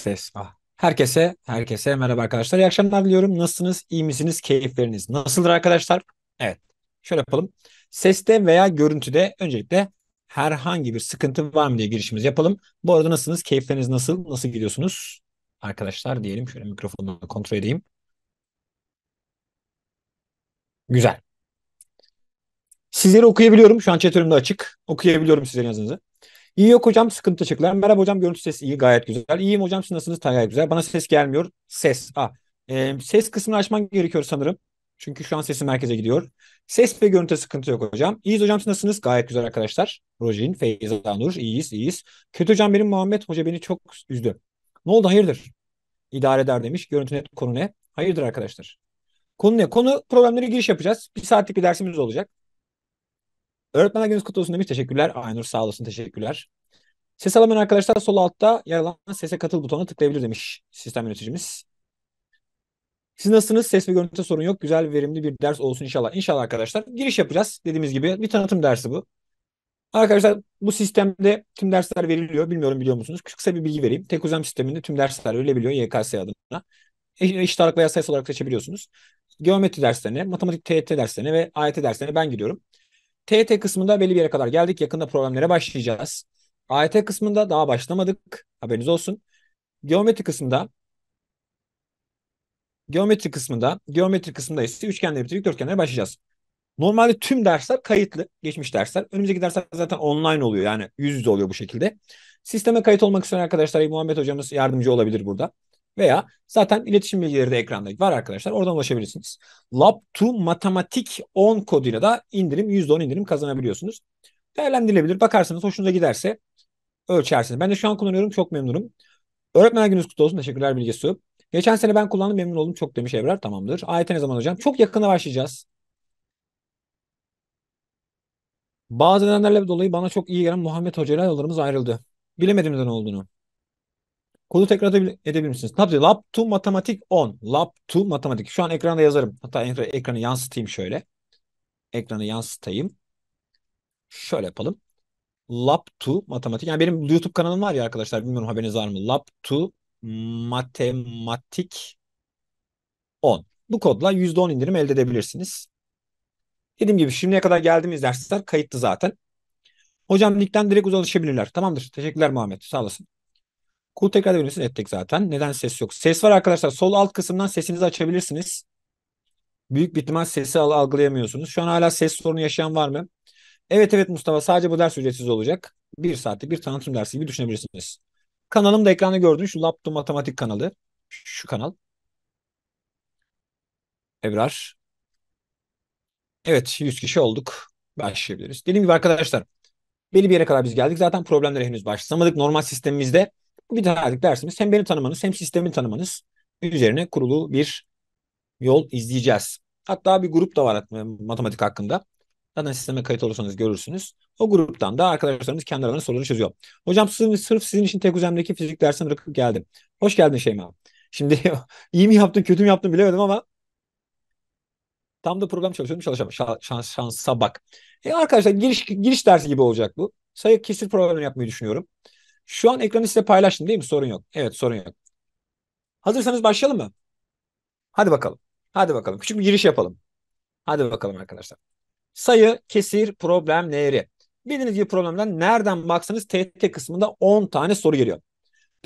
Ses. Ah. Herkese, herkese merhaba arkadaşlar. İyi akşamlar diliyorum. Nasılsınız? İyi misiniz? Keyifleriniz nasıldır arkadaşlar? Evet. Şöyle yapalım. Seste veya görüntüde öncelikle herhangi bir sıkıntı var mı diye girişimiz yapalım. Bu arada nasılsınız? Keyifleriniz nasıl? Nasıl gidiyorsunuz? Arkadaşlar diyelim. Şöyle mikrofonumu kontrol edeyim. Güzel. Sizleri okuyabiliyorum. Şu an chat açık. Okuyabiliyorum sizlerin yazınızı. İyi yok hocam sıkıntı çıktılar. Merhaba hocam görüntü ses iyi gayet güzel. İyiyim hocam siz nasılsınız? Gayet güzel. Bana ses gelmiyor. Ses. Ah. E, ses kısmını açman gerekiyor sanırım. Çünkü şu an sesim merkeze gidiyor. Ses ve görüntü sıkıntı yok hocam. İyiyiz hocam siz nasılsınız? Gayet güzel arkadaşlar. Rojin, Feyza, Nur. İyiyiz, iyiyiz. Kötü hocam benim Muhammed Hoca beni çok üzdü. Ne oldu hayırdır? İdare eder demiş. Görüntü net konu ne? Hayırdır arkadaşlar. Konu ne? Konu problemleri giriş yapacağız. Bir saatlik bir dersimiz olacak. Öğretmen Gününüz kutlu demiş. Teşekkürler. Aynur sağ olasın. Teşekkürler. Ses alamayan arkadaşlar sol altta yer alan sese katıl butonuna tıklayabilir demiş sistem yöneticimiz. Siz nasılsınız? Ses ve görüntü sorun yok. Güzel, verimli bir ders olsun inşallah. İnşallah arkadaşlar. Giriş yapacağız. Dediğimiz gibi bir tanıtım dersi bu. Arkadaşlar bu sistemde tüm dersler veriliyor. Bilmiyorum biliyor musunuz? Küçük kısa bir bilgi vereyim. Tek uzam sisteminde tüm dersler verilebiliyor YKS adına. Eşit ağırlık veya sayısı olarak seçebiliyorsunuz. Geometri derslerine, matematik TYT derslerine ve AYT derslerine ben gidiyorum. TET kısmında belli bir yere kadar geldik. Yakında problemlere başlayacağız. AYT kısmında daha başlamadık. Haberiniz olsun. Geometri kısmında geometri kısmında geometri kısmında ise üçgenleri bitirip dörtgenlere başlayacağız. Normalde tüm dersler kayıtlı. Geçmiş dersler. Önümüzdeki dersler zaten online oluyor. Yani yüz yüze oluyor bu şekilde. Sisteme kayıt olmak isteyen arkadaşlar Muhammed hocamız yardımcı olabilir burada. Veya zaten iletişim bilgileri de ekranda var arkadaşlar. Oradan ulaşabilirsiniz. Lab to Matematik 10 koduyla da indirim %10 indirim kazanabiliyorsunuz. Değerlendirilebilir. Bakarsanız hoşunuza giderse ölçersiniz. Ben de şu an kullanıyorum. Çok memnunum. Öğretmen gününüz kutlu olsun. Teşekkürler bilgi Su. Geçen sene ben kullandım memnun oldum. Çok demiş Evrar. Tamamdır. AYT ne zaman hocam? Çok yakında başlayacağız. Bazı nedenlerle dolayı bana çok iyi gelen Muhammed Hoca ile yollarımız ayrıldı. Bilemedim neden olduğunu. Kodu tekrar edebilir misiniz? Tabii lab to matematik on. Lab to matematik. Şu an ekranda yazarım. Hatta ekranı, ekranı yansıtayım şöyle. Ekranı yansıtayım. Şöyle yapalım. Lab to matematik. Yani benim YouTube kanalım var ya arkadaşlar. Bilmiyorum haberiniz var mı? Lab to matematik 10. Bu kodla %10 indirim elde edebilirsiniz. Dediğim gibi şimdiye kadar geldiğimiz dersler kayıttı zaten. Hocam linkten direkt ulaşabilirler. Tamamdır. Teşekkürler Muhammed. Sağ olasın. Cool tekrar dönüyorsun ettik zaten. Neden ses yok? Ses var arkadaşlar. Sol alt kısımdan sesinizi açabilirsiniz. Büyük bir ihtimal sesi algılayamıyorsunuz. Şu an hala ses sorunu yaşayan var mı? Evet evet Mustafa sadece bu ders ücretsiz olacak. Bir saatte bir tanıtım dersi gibi düşünebilirsiniz. Kanalım da ekranda gördüğünüz şu Laptop Matematik kanalı. Şu kanal. Ebrar. Evet 100 kişi olduk. Başlayabiliriz. Dediğim gibi arkadaşlar belli bir yere kadar biz geldik. Zaten problemlere henüz başlamadık. Normal sistemimizde bir tane dersimiz hem beni tanımanız hem sistemi tanımanız üzerine kurulu bir yol izleyeceğiz. Hatta bir grup da var e, matematik hakkında. Zaten sisteme kayıt olursanız görürsünüz. O gruptan da arkadaşlarımız kendi aralarında soruları çözüyor. Hocam sizin, sırf sizin için tek uzemdeki fizik dersini bırakıp geldim. Hoş geldin Şeyma. Şimdi iyi mi yaptın kötü mü yaptın bilemedim ama tam da program çalışıyordum çalışamam. Şans, şansa bak. E arkadaşlar giriş, giriş dersi gibi olacak bu. Sayı kesir programını yapmayı düşünüyorum. Şu an ekranı size paylaştım değil mi? Sorun yok. Evet sorun yok. Hazırsanız başlayalım mı? Hadi bakalım. Hadi bakalım. Küçük bir giriş yapalım. Hadi bakalım arkadaşlar. Sayı kesir problemleri. Bildiğiniz gibi problemden nereden baksanız TT kısmında 10 tane soru geliyor.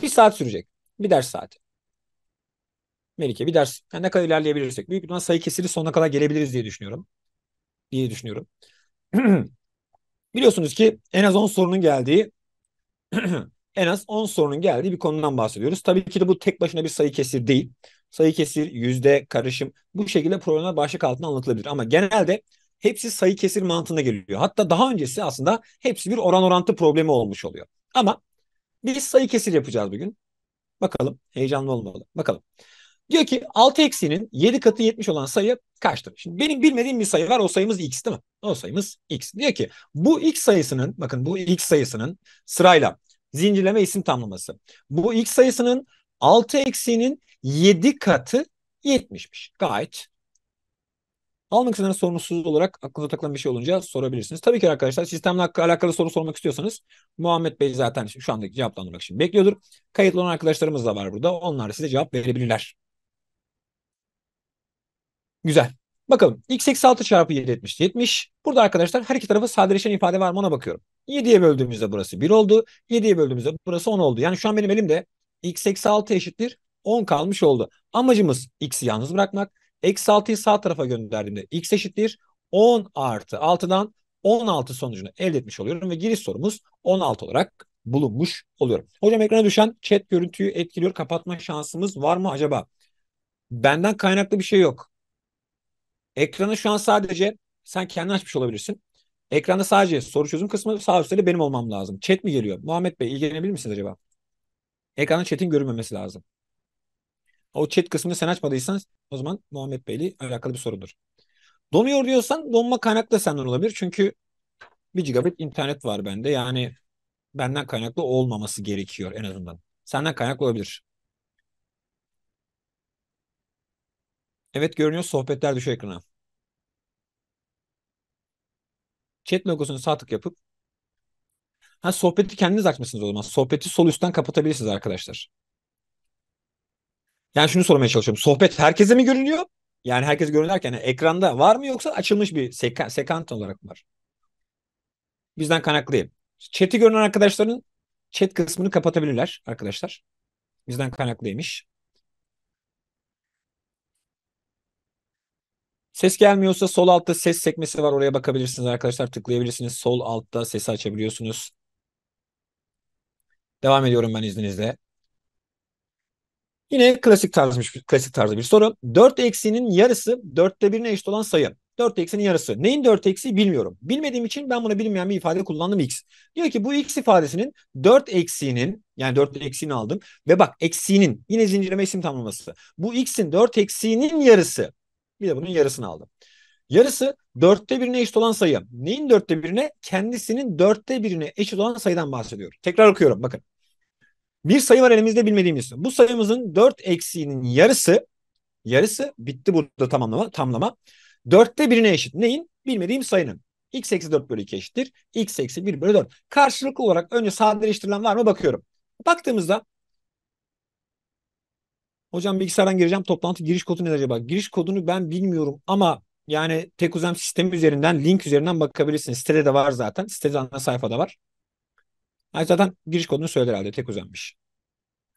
Bir saat sürecek. Bir ders saati. Melike bir ders. Yani ne kadar ilerleyebilirsek. Büyük ihtimal sayı kesiri sonuna kadar gelebiliriz diye düşünüyorum. Diye düşünüyorum. Biliyorsunuz ki en az 10 sorunun geldiği en az 10 sorunun geldiği bir konudan bahsediyoruz. Tabii ki de bu tek başına bir sayı kesir değil. Sayı kesir, yüzde, karışım bu şekilde problemler başlık altında anlatılabilir. Ama genelde hepsi sayı kesir mantığına geliyor. Hatta daha öncesi aslında hepsi bir oran orantı problemi olmuş oluyor. Ama biz sayı kesir yapacağız bugün. Bakalım heyecanlı olmalı. Bakalım. Diyor ki 6 eksinin 7 katı 70 olan sayı kaçtır? Şimdi benim bilmediğim bir sayı var. O sayımız x değil mi? O sayımız x. Diyor ki bu x sayısının bakın bu x sayısının sırayla zincirleme isim tamlaması. Bu ilk sayısının 6 eksiğinin 7 katı 70'miş. Gayet Almak sınırı sorunsuz olarak aklınıza takılan bir şey olunca sorabilirsiniz. Tabii ki arkadaşlar sistemle alakalı soru sormak istiyorsanız Muhammed Bey zaten şu andaki cevaplandırmak için bekliyordur. Kayıtlı olan arkadaşlarımız da var burada. Onlar size cevap verebilirler. Güzel. Bakalım x 6 çarpı 7 70 70. Burada arkadaşlar her iki tarafı sadeleşen ifade var mı ona bakıyorum. 7'ye böldüğümüzde burası 1 oldu. 7'ye böldüğümüzde burası 10 oldu. Yani şu an benim elimde x eksi 6 eşittir 10 kalmış oldu. Amacımız x'i yalnız bırakmak. Eksi 6'yı sağ tarafa gönderdiğimde x eşittir 10 artı 6'dan 16 sonucunu elde etmiş oluyorum ve giriş sorumuz 16 olarak bulunmuş oluyorum. Hocam ekrana düşen chat görüntüyü etkiliyor. Kapatma şansımız var mı acaba? Benden kaynaklı bir şey yok. Ekrana şu an sadece sen kendin açmış olabilirsin. Ekranda sadece soru çözüm kısmı sağ üstte de benim olmam lazım. Chat mi geliyor? Muhammed Bey ilgilenebilir misiniz acaba? Ekranda chat'in görünmemesi lazım. O chat kısmını sen açmadıysan o zaman Muhammed Bey'le alakalı bir sorundur. Donuyor diyorsan donma kaynak da senden olabilir. Çünkü 1 gigabit internet var bende. Yani benden kaynaklı olmaması gerekiyor en azından. Senden kaynaklı olabilir. Evet görünüyor sohbetler düşüyor ekrana. chat logosunu sağ tık yapıp ha, sohbeti kendiniz açmışsınız o zaman. Sohbeti sol üstten kapatabilirsiniz arkadaşlar. Yani şunu sormaya çalışıyorum. Sohbet herkese mi görünüyor? Yani herkes görünürken ekranda var mı yoksa açılmış bir sekant olarak mı var? Bizden kaynaklıyım. Chat'i görünen arkadaşların chat kısmını kapatabilirler arkadaşlar. Bizden kaynaklıymış. Ses gelmiyorsa sol altta ses sekmesi var. Oraya bakabilirsiniz arkadaşlar. Tıklayabilirsiniz. Sol altta sesi açabiliyorsunuz. Devam ediyorum ben izninizle. Yine klasik tarzmış, klasik tarzı bir soru. 4 eksiğinin yarısı 4'te 1'ine eşit olan sayı. 4 eksinin yarısı. Neyin 4 eksiği bilmiyorum. Bilmediğim için ben buna bilmeyen bir ifade kullandım x. Diyor ki bu x ifadesinin 4 eksiğinin yani 4 eksiğini aldım. Ve bak eksiğinin yine zincirleme isim tamlaması. Bu x'in 4 eksiğinin yarısı bir de bunun yarısını aldım. Yarısı dörtte birine eşit olan sayı. Neyin dörtte birine? Kendisinin dörtte birine eşit olan sayıdan bahsediyor. Tekrar okuyorum bakın. Bir sayı var elimizde bilmediğimiz. Bu sayımızın dört eksiğinin yarısı yarısı bitti burada tamamlama, tamlama. Dörtte birine eşit. Neyin? Bilmediğim sayının. x eksi 4 bölü 2 eşittir. x eksi 1 bölü 4. Karşılıklı olarak önce sadeleştirilen var mı bakıyorum. Baktığımızda Hocam bilgisayardan gireceğim toplantı giriş kodu nedir acaba? Giriş kodunu ben bilmiyorum ama yani Tekuzem sistemi üzerinden link üzerinden bakabilirsiniz. Sitede de var zaten. Sitede ana sayfada var. Yani zaten giriş kodunu söyler herhalde Tekuzem'miş.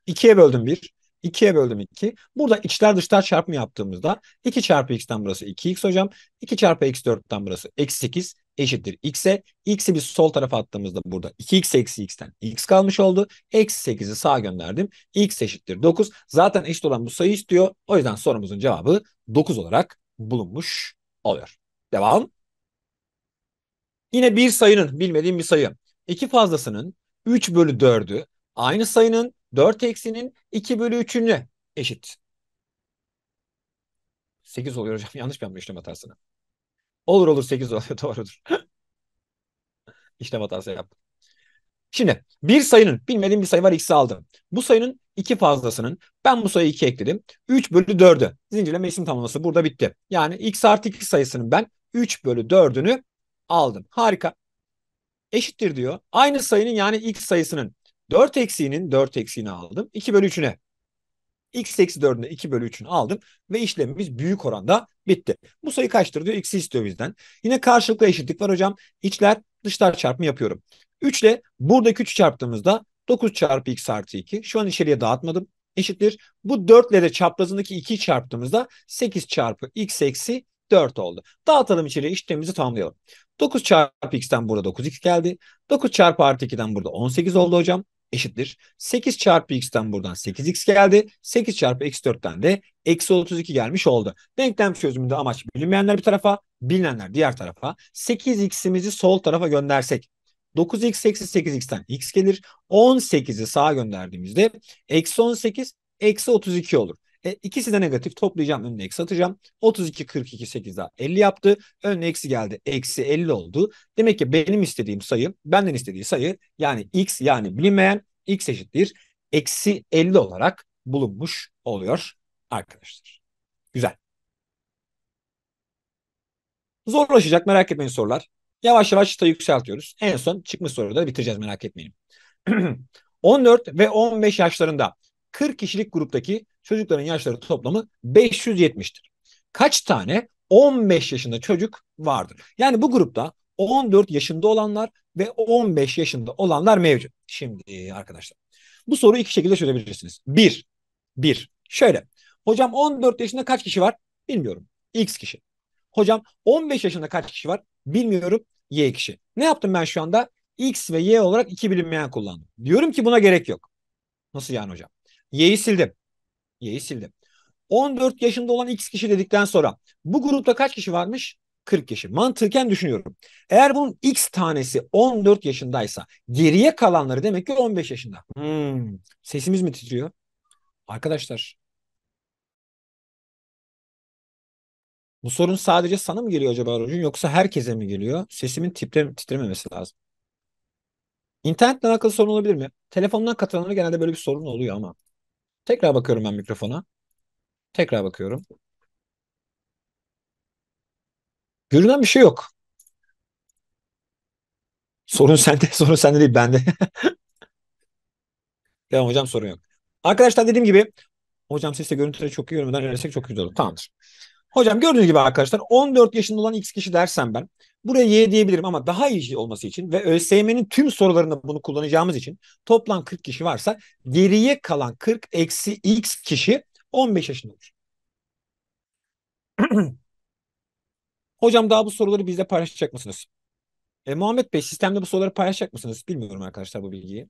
İkiye böldüm bir. ikiye böldüm iki. Burada içler dışlar çarpımı yaptığımızda 2 çarpı x'ten burası 2x hocam. 2 çarpı x4'ten burası eksi 8 eşittir x'e. X'i biz sol tarafa attığımızda burada 2x eksi x'ten x kalmış oldu. Eksi 8'i sağa gönderdim. x eşittir 9. Zaten eşit olan bu sayı istiyor. O yüzden sorumuzun cevabı 9 olarak bulunmuş oluyor. Devam. Yine bir sayının bilmediğim bir sayı. 2 fazlasının 3 bölü 4'ü aynı sayının 4 eksinin 2 bölü 3'üne eşit. 8 oluyor hocam. Yanlış mı yapmıştım hatasını? Olur olur 8 oluyor doğrudur. İşlem hatası yaptım. Şimdi bir sayının bilmediğim bir sayı var x'i aldım. Bu sayının 2 fazlasının ben bu sayıyı 2 ekledim. 3 bölü 4'ü zincirleme isim tamlaması burada bitti. Yani x artı 2 sayısının ben 3 bölü 4'ünü aldım. Harika. Eşittir diyor. Aynı sayının yani x sayısının 4 eksiğinin 4 eksiğini aldım. 2 bölü 3'üne x eksi 4'ünü 2 bölü 3'ünü aldım ve işlemimiz büyük oranda bitti. Bu sayı kaçtır diyor x'i istiyor bizden. Yine karşılıklı eşitlik var hocam. İçler dışlar çarpımı yapıyorum. 3 ile buradaki 3'ü çarptığımızda 9 çarpı x artı 2. Şu an içeriye dağıtmadım. Eşittir. Bu 4 ile de çaprazındaki 2'yi çarptığımızda 8 çarpı x eksi 4 oldu. Dağıtalım içeriye işlemimizi tamamlayalım. 9 çarpı x'ten burada 9 x geldi. 9 çarpı artı 2'den burada 18 oldu hocam eşittir. 8 çarpı x'ten buradan 8x geldi. 8 çarpı x4'ten de eksi 32 gelmiş oldu. Denklem çözümünde amaç bilinmeyenler bir tarafa, bilinenler diğer tarafa. 8x'imizi sol tarafa göndersek 9x eksi 8x'ten x gelir. 18'i sağa gönderdiğimizde eksi 18 eksi 32 olur. E, ikisi de negatif toplayacağım önüne eksi atacağım. 32, 42, 8 daha 50 yaptı. Önüne eksi geldi. Eksi 50 oldu. Demek ki benim istediğim sayı benden istediği sayı yani x yani bilinmeyen x eşittir. Eksi 50 olarak bulunmuş oluyor arkadaşlar. Güzel. Zorlaşacak merak etmeyin sorular. Yavaş yavaş çıta yükseltiyoruz. En son çıkmış soruları bitireceğiz merak etmeyin. 14 ve 15 yaşlarında 40 kişilik gruptaki Çocukların yaşları toplamı 570'tir. Kaç tane 15 yaşında çocuk vardır? Yani bu grupta 14 yaşında olanlar ve 15 yaşında olanlar mevcut. Şimdi arkadaşlar bu soruyu iki şekilde çözebilirsiniz. Bir, bir şöyle hocam 14 yaşında kaç kişi var? Bilmiyorum. X kişi. Hocam 15 yaşında kaç kişi var? Bilmiyorum. Y kişi. Ne yaptım ben şu anda? X ve Y olarak iki bilinmeyen kullandım. Diyorum ki buna gerek yok. Nasıl yani hocam? Y'yi sildim. Y'yi sildim. 14 yaşında olan X kişi dedikten sonra bu grupta kaç kişi varmış? 40 kişi. Mantıken düşünüyorum. Eğer bunun X tanesi 14 yaşındaysa geriye kalanları demek ki 15 yaşında. Hmm. Sesimiz mi titriyor? Arkadaşlar Bu sorun sadece sana mı geliyor acaba Aracın yoksa herkese mi geliyor? Sesimin titrememesi lazım. İnternetle alakalı sorun olabilir mi? Telefondan katılanlara genelde böyle bir sorun oluyor ama. Tekrar bakıyorum ben mikrofona. Tekrar bakıyorum. Görünen bir şey yok. Sorun sende, sorun sende değil bende. Devam hocam sorun yok. Arkadaşlar dediğim gibi hocam sesle görüntüleri çok iyi görmeden öğrensek çok güzel olur. Tamamdır. Hocam gördüğünüz gibi arkadaşlar 14 yaşında olan X kişi dersem ben Buraya Y diyebilirim ama daha iyi olması için ve ÖSYM'nin tüm sorularında bunu kullanacağımız için toplam 40 kişi varsa geriye kalan 40 eksi X kişi 15 yaşında olur. Hocam daha bu soruları bizle paylaşacak mısınız? E, Muhammed Bey sistemde bu soruları paylaşacak mısınız? Bilmiyorum arkadaşlar bu bilgiyi.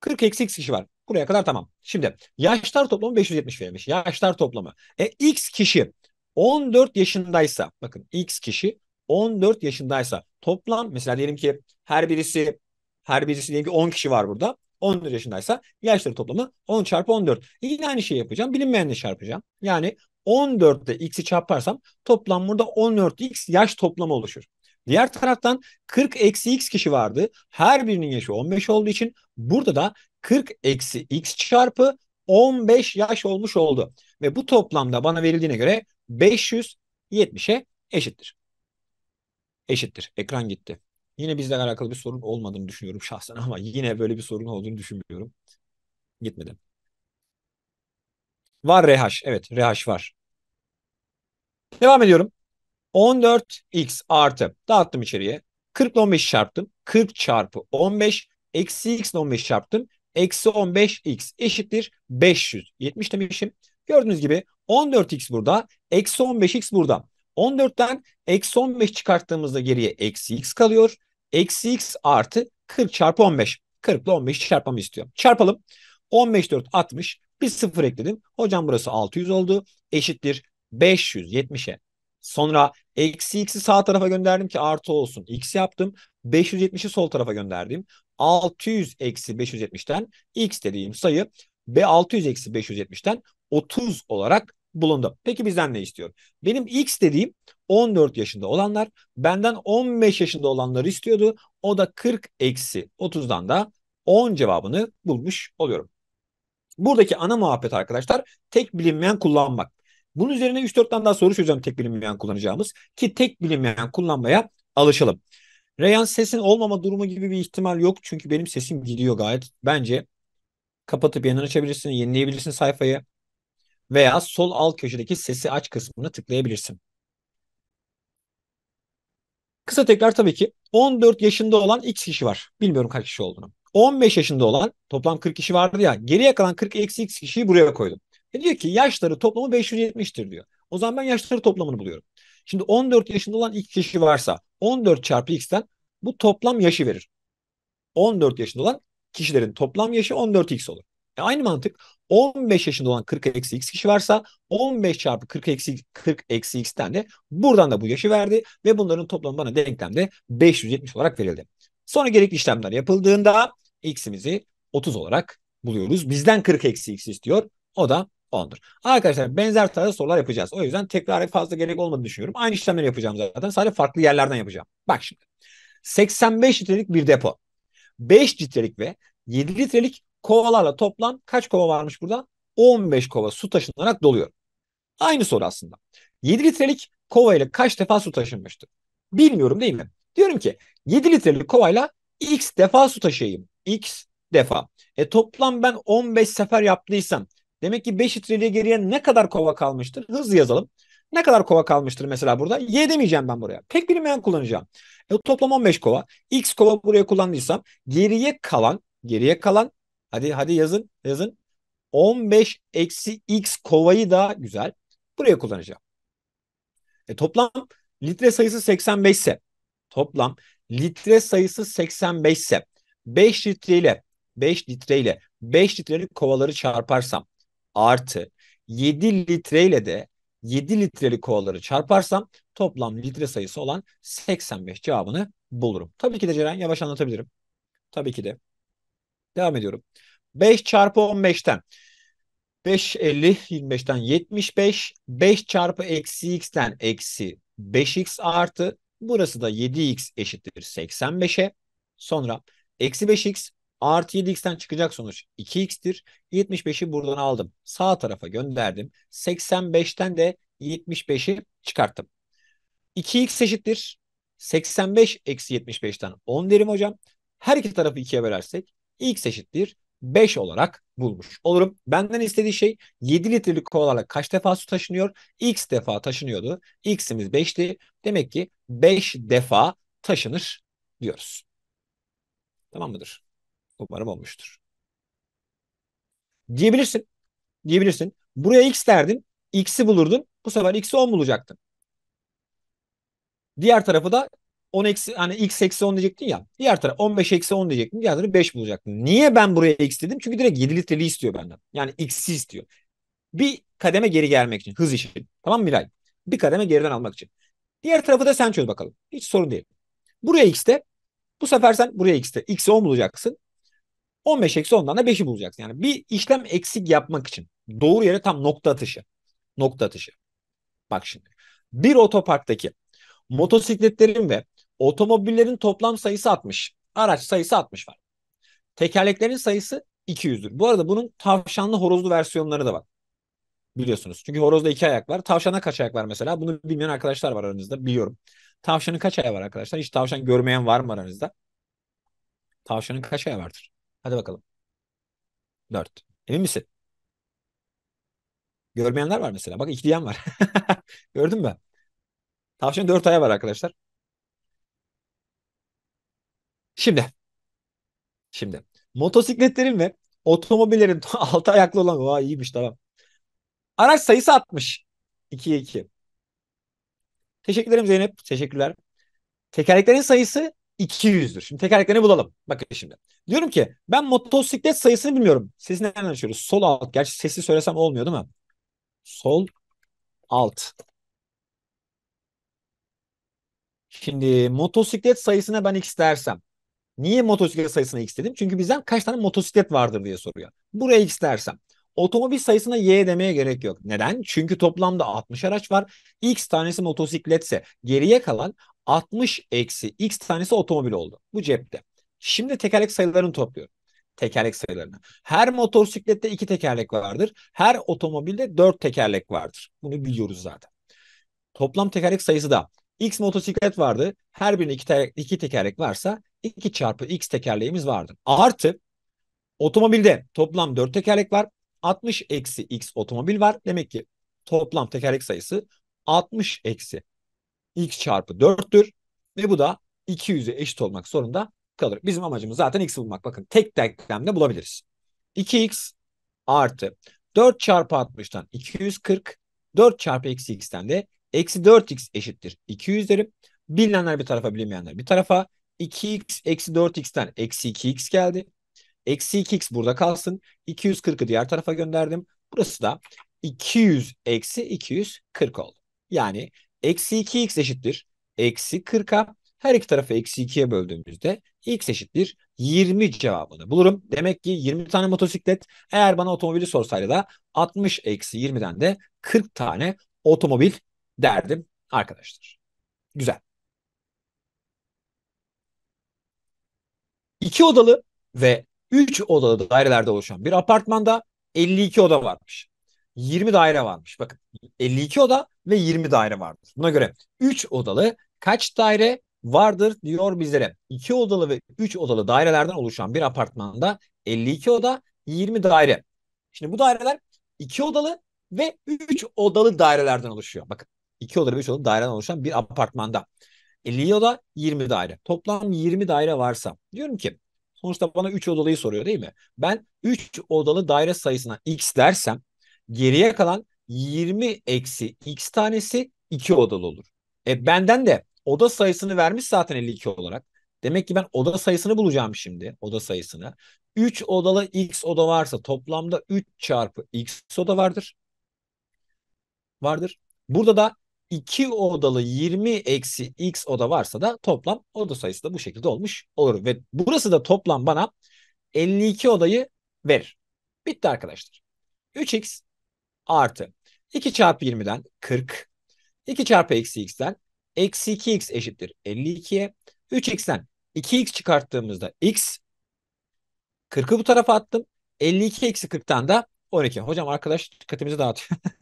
40 eksi x kişi var. Buraya kadar tamam. Şimdi yaşlar toplamı 570 verilmiş. Yaşlar toplamı. E, x kişi 14 yaşındaysa bakın x kişi 14 yaşındaysa toplam mesela diyelim ki her birisi her birisi diyelim ki 10 kişi var burada. 14 yaşındaysa yaşları toplamı 10 çarpı 14. Yine aynı şeyi yapacağım. Bilinmeyenle çarpacağım. Yani 14 14'te x'i çarparsam toplam burada 14x yaş toplamı oluşur. Diğer taraftan 40 eksi x kişi vardı. Her birinin yaşı 15 olduğu için burada da 40 eksi x çarpı 15 yaş olmuş oldu. Ve bu toplamda bana verildiğine göre 570'e eşittir eşittir. Ekran gitti. Yine bizle alakalı bir sorun olmadığını düşünüyorum şahsen ama yine böyle bir sorun olduğunu düşünmüyorum. Gitmedi. Var RH. Evet RH var. Devam ediyorum. 14x artı dağıttım içeriye. 40 ile 15 çarptım. 40 çarpı 15 eksi x ile 15 çarptım. Eksi 15x eşittir 570 demişim. Gördüğünüz gibi 14x burada. Eksi 15x burada. 14'ten eksi 15 çıkarttığımızda geriye eksi x kalıyor. Eksi x artı 40 çarpı 15. 40 ile 15'i çarpmamı istiyorum. Çarpalım. 15 4 60. Bir sıfır ekledim. Hocam burası 600 oldu. Eşittir 570'e. Sonra eksi x'i sağ tarafa gönderdim ki artı olsun. X yaptım. 570'i sol tarafa gönderdim. 600 eksi 570'ten x dediğim sayı B600 eksi 570'ten 30 olarak bulundu. Peki bizden ne istiyor? Benim X dediğim 14 yaşında olanlar benden 15 yaşında olanları istiyordu. O da 40 eksi 30'dan da 10 cevabını bulmuş oluyorum. Buradaki ana muhabbet arkadaşlar tek bilinmeyen kullanmak. Bunun üzerine 3-4 tane daha soru çözeceğim tek bilinmeyen kullanacağımız ki tek bilinmeyen kullanmaya alışalım. Reyhan sesin olmama durumu gibi bir ihtimal yok. Çünkü benim sesim gidiyor gayet. Bence kapatıp yeniden açabilirsin, yenileyebilirsin sayfayı veya sol alt köşedeki sesi aç kısmını tıklayabilirsin. Kısa tekrar tabii ki 14 yaşında olan X kişi var. Bilmiyorum kaç kişi olduğunu. 15 yaşında olan toplam 40 kişi vardı ya geriye kalan 40 eksi X kişiyi buraya koydum. E diyor ki yaşları toplamı 570'tir diyor. O zaman ben yaşları toplamını buluyorum. Şimdi 14 yaşında olan X kişi varsa 14 çarpı X'ten bu toplam yaşı verir. 14 yaşında olan kişilerin toplam yaşı 14X olur. E aynı mantık 15 yaşında olan 40 eksi x kişi varsa 15 çarpı 40 eksi 40 eksi x'ten de buradan da bu yaşı verdi ve bunların toplamı bana denklemde 570 olarak verildi. Sonra gerekli işlemler yapıldığında x'imizi 30 olarak buluyoruz. Bizden 40 eksi x istiyor. O da 10'dur. Arkadaşlar benzer tarzda sorular yapacağız. O yüzden tekrar fazla gerek olmadığını düşünüyorum. Aynı işlemleri yapacağım zaten. Sadece farklı yerlerden yapacağım. Bak şimdi. 85 litrelik bir depo. 5 litrelik ve 7 litrelik kovalarla toplam kaç kova varmış burada? 15 kova su taşınarak doluyor. Aynı soru aslında. 7 litrelik kova ile kaç defa su taşınmıştır? Bilmiyorum değil mi? Diyorum ki 7 litrelik kovayla x defa su taşıyayım. x defa. E toplam ben 15 sefer yaptıysam demek ki 5 litreliğe geriye ne kadar kova kalmıştır? Hızlı yazalım. Ne kadar kova kalmıştır mesela burada? Y demeyeceğim ben buraya. Pek bilinmeyen kullanacağım. E, toplam 15 kova. X kova buraya kullandıysam geriye kalan geriye kalan Hadi hadi yazın yazın. 15 eksi x kovayı da güzel. Buraya kullanacağım. E, toplam litre sayısı 85 ise toplam litre sayısı 85 ise 5 litre ile 5 litre ile 5 litrelik kovaları çarparsam artı 7 litre ile de 7 litrelik kovaları çarparsam toplam litre sayısı olan 85 cevabını bulurum. Tabii ki de Ceren yavaş anlatabilirim. Tabii ki de. Devam ediyorum. 5 çarpı 15'ten 5 50 25'ten 75 5 çarpı eksi x'ten eksi 5x artı burası da 7x eşittir 85'e. Sonra eksi 5x artı 7x'ten çıkacak sonuç 2x'tir. 75'i buradan aldım. Sağ tarafa gönderdim. 85'ten de 75'i çıkarttım. 2x eşittir. 85 eksi 75'ten 10 derim hocam. Her iki tarafı 2'ye bölersek x eşittir 5 olarak bulmuş olurum. Benden istediği şey 7 litrelik kovalarla kaç defa su taşınıyor? X defa taşınıyordu. X'imiz 5'ti. Demek ki 5 defa taşınır diyoruz. Tamam mıdır? Umarım olmuştur. Diyebilirsin. Diyebilirsin. Buraya x derdin. X'i bulurdun. Bu sefer x'i 10 bulacaktın. Diğer tarafı da 10 eksi hani x eksi 10 diyecektin ya. Diğer taraf 15 eksi 10 diyecektin. Diğer tarafı 5 bulacaktın. Niye ben buraya x dedim? Çünkü direkt 7 litreli istiyor benden. Yani x'i istiyor. Bir kademe geri gelmek için. Hız için. Tamam mı Miray? Bir kademe geriden almak için. Diğer tarafı da sen çöz bakalım. Hiç sorun değil. Buraya x'te bu sefer sen buraya x'te x'i 10 bulacaksın. 15 eksi 10'dan da 5'i bulacaksın. Yani bir işlem eksik yapmak için. Doğru yere tam nokta atışı. Nokta atışı. Bak şimdi. Bir otoparktaki motosikletlerin ve Otomobillerin toplam sayısı 60. Araç sayısı 60 var. Tekerleklerin sayısı 200'dür. Bu arada bunun tavşanlı horozlu versiyonları da var. Biliyorsunuz. Çünkü horozda iki ayak var. Tavşana kaç ayak var mesela? Bunu bilmeyen arkadaşlar var aranızda. Biliyorum. Tavşanın kaç ayağı var arkadaşlar? Hiç tavşan görmeyen var mı aranızda? Tavşanın kaç ayağı vardır? Hadi bakalım. 4. Emin misin? Görmeyenler var mesela. Bak iki var. Gördün mü? Tavşanın dört ayağı var arkadaşlar. Şimdi. Şimdi. Motosikletlerin ve otomobillerin altı ayaklı olan. Vay iyiymiş tamam. Araç sayısı 60. 2'ye 2. Teşekkür Zeynep. Teşekkürler. Tekerleklerin sayısı 200'dür. Şimdi tekerleklerini bulalım. Bakın şimdi. Diyorum ki ben motosiklet sayısını bilmiyorum. Sesi nereden açıyoruz? Sol alt. Gerçi sesi söylesem olmuyor değil mi? Sol alt. Şimdi motosiklet sayısına ben x dersem. Niye motosiklet sayısına x dedim? Çünkü bizden kaç tane motosiklet vardır diye soruyor. Buraya x dersem otomobil sayısına y demeye gerek yok. Neden? Çünkü toplamda 60 araç var. X tanesi motosikletse geriye kalan 60 eksi x tanesi otomobil oldu. Bu cepte. Şimdi tekerlek sayılarını topluyorum. Tekerlek sayılarını. Her motosiklette iki tekerlek vardır. Her otomobilde dört tekerlek vardır. Bunu biliyoruz zaten. Toplam tekerlek sayısı da X motosiklet vardı. Her birinde iki, te iki tekerlek varsa 2 çarpı x tekerleğimiz vardır. Artı otomobilde toplam 4 tekerlek var. 60 eksi x otomobil var. Demek ki toplam tekerlek sayısı 60 eksi x çarpı 4'tür. Ve bu da 200'e eşit olmak zorunda kalır. Bizim amacımız zaten x'i bulmak. Bakın tek denklemde bulabiliriz. 2x artı 4 çarpı 60'tan 240 4 çarpı eksi x'ten de eksi 4x eşittir 200 derim. Bilinenler bir tarafa bilinmeyenler bir tarafa 2x eksi 4x'ten eksi 2x geldi. Eksi 2x burada kalsın. 240'ı diğer tarafa gönderdim. Burası da 200 eksi 240 oldu. Yani eksi 2x eşittir. Eksi 40'a her iki tarafı eksi 2'ye böldüğümüzde x eşittir 20 cevabını bulurum. Demek ki 20 tane motosiklet eğer bana otomobili sorsaydı da 60 eksi 20'den de 40 tane otomobil derdim arkadaşlar. Güzel. 2 odalı ve 3 odalı dairelerde oluşan bir apartmanda 52 oda varmış. 20 daire varmış. Bakın 52 oda ve 20 daire vardır. Buna göre 3 odalı kaç daire vardır diyor bizlere. 2 odalı ve 3 odalı dairelerden oluşan bir apartmanda 52 oda 20 daire. Şimdi bu daireler 2 odalı ve 3 odalı dairelerden oluşuyor. Bakın 2 odalı ve 3 odalı daireden oluşan bir apartmanda. E, Lio'da 20 daire. Toplam 20 daire varsa diyorum ki sonuçta bana 3 odalıyı soruyor değil mi? Ben 3 odalı daire sayısına x dersem geriye kalan 20 eksi x tanesi 2 odalı olur. E benden de oda sayısını vermiş zaten 52 olarak. Demek ki ben oda sayısını bulacağım şimdi. Oda sayısını. 3 odalı x oda varsa toplamda 3 çarpı x oda vardır. Vardır. Burada da 2 odalı 20 eksi x oda varsa da toplam oda sayısı da bu şekilde olmuş olur. Ve burası da toplam bana 52 odayı verir. Bitti arkadaşlar. 3x artı 2 çarpı 20'den 40. 2 çarpı eksi x'den eksi 2x eşittir 52'ye. 3x'ten 2x çıkarttığımızda x 40'ı bu tarafa attım. 52 eksi 40'tan da 12. Hocam arkadaş dikkatimizi dağıtıyor.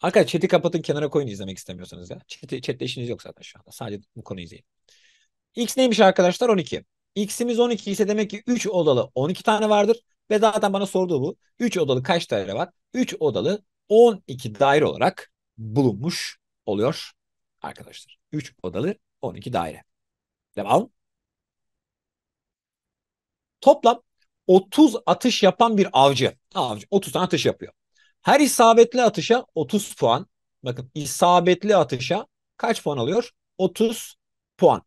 Arkadaşlar chat'i kapatın kenara koyun izlemek istemiyorsanız ya. Chat'te chat işiniz yok zaten şu anda. Sadece bu konuyu izleyin. X neymiş arkadaşlar? 12. X'imiz 12 ise demek ki 3 odalı 12 tane vardır. Ve zaten bana sorduğu bu. 3 odalı kaç daire var? 3 odalı 12 daire olarak bulunmuş oluyor arkadaşlar. 3 odalı 12 daire. Devam. Toplam 30 atış yapan bir avcı. Avcı 30 tane atış yapıyor. Her isabetli atışa 30 puan. Bakın isabetli atışa kaç puan alıyor? 30 puan.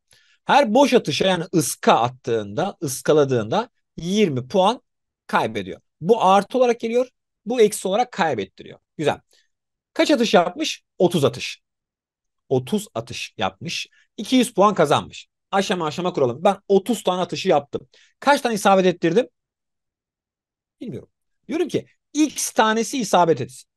Her boş atışa yani ıska attığında, ıskaladığında 20 puan kaybediyor. Bu artı olarak geliyor. Bu eksi olarak kaybettiriyor. Güzel. Kaç atış yapmış? 30 atış. 30 atış yapmış. 200 puan kazanmış. Aşama aşama kuralım. Ben 30 tane atışı yaptım. Kaç tane isabet ettirdim? Bilmiyorum. Diyorum ki X tanesi isabet etsin.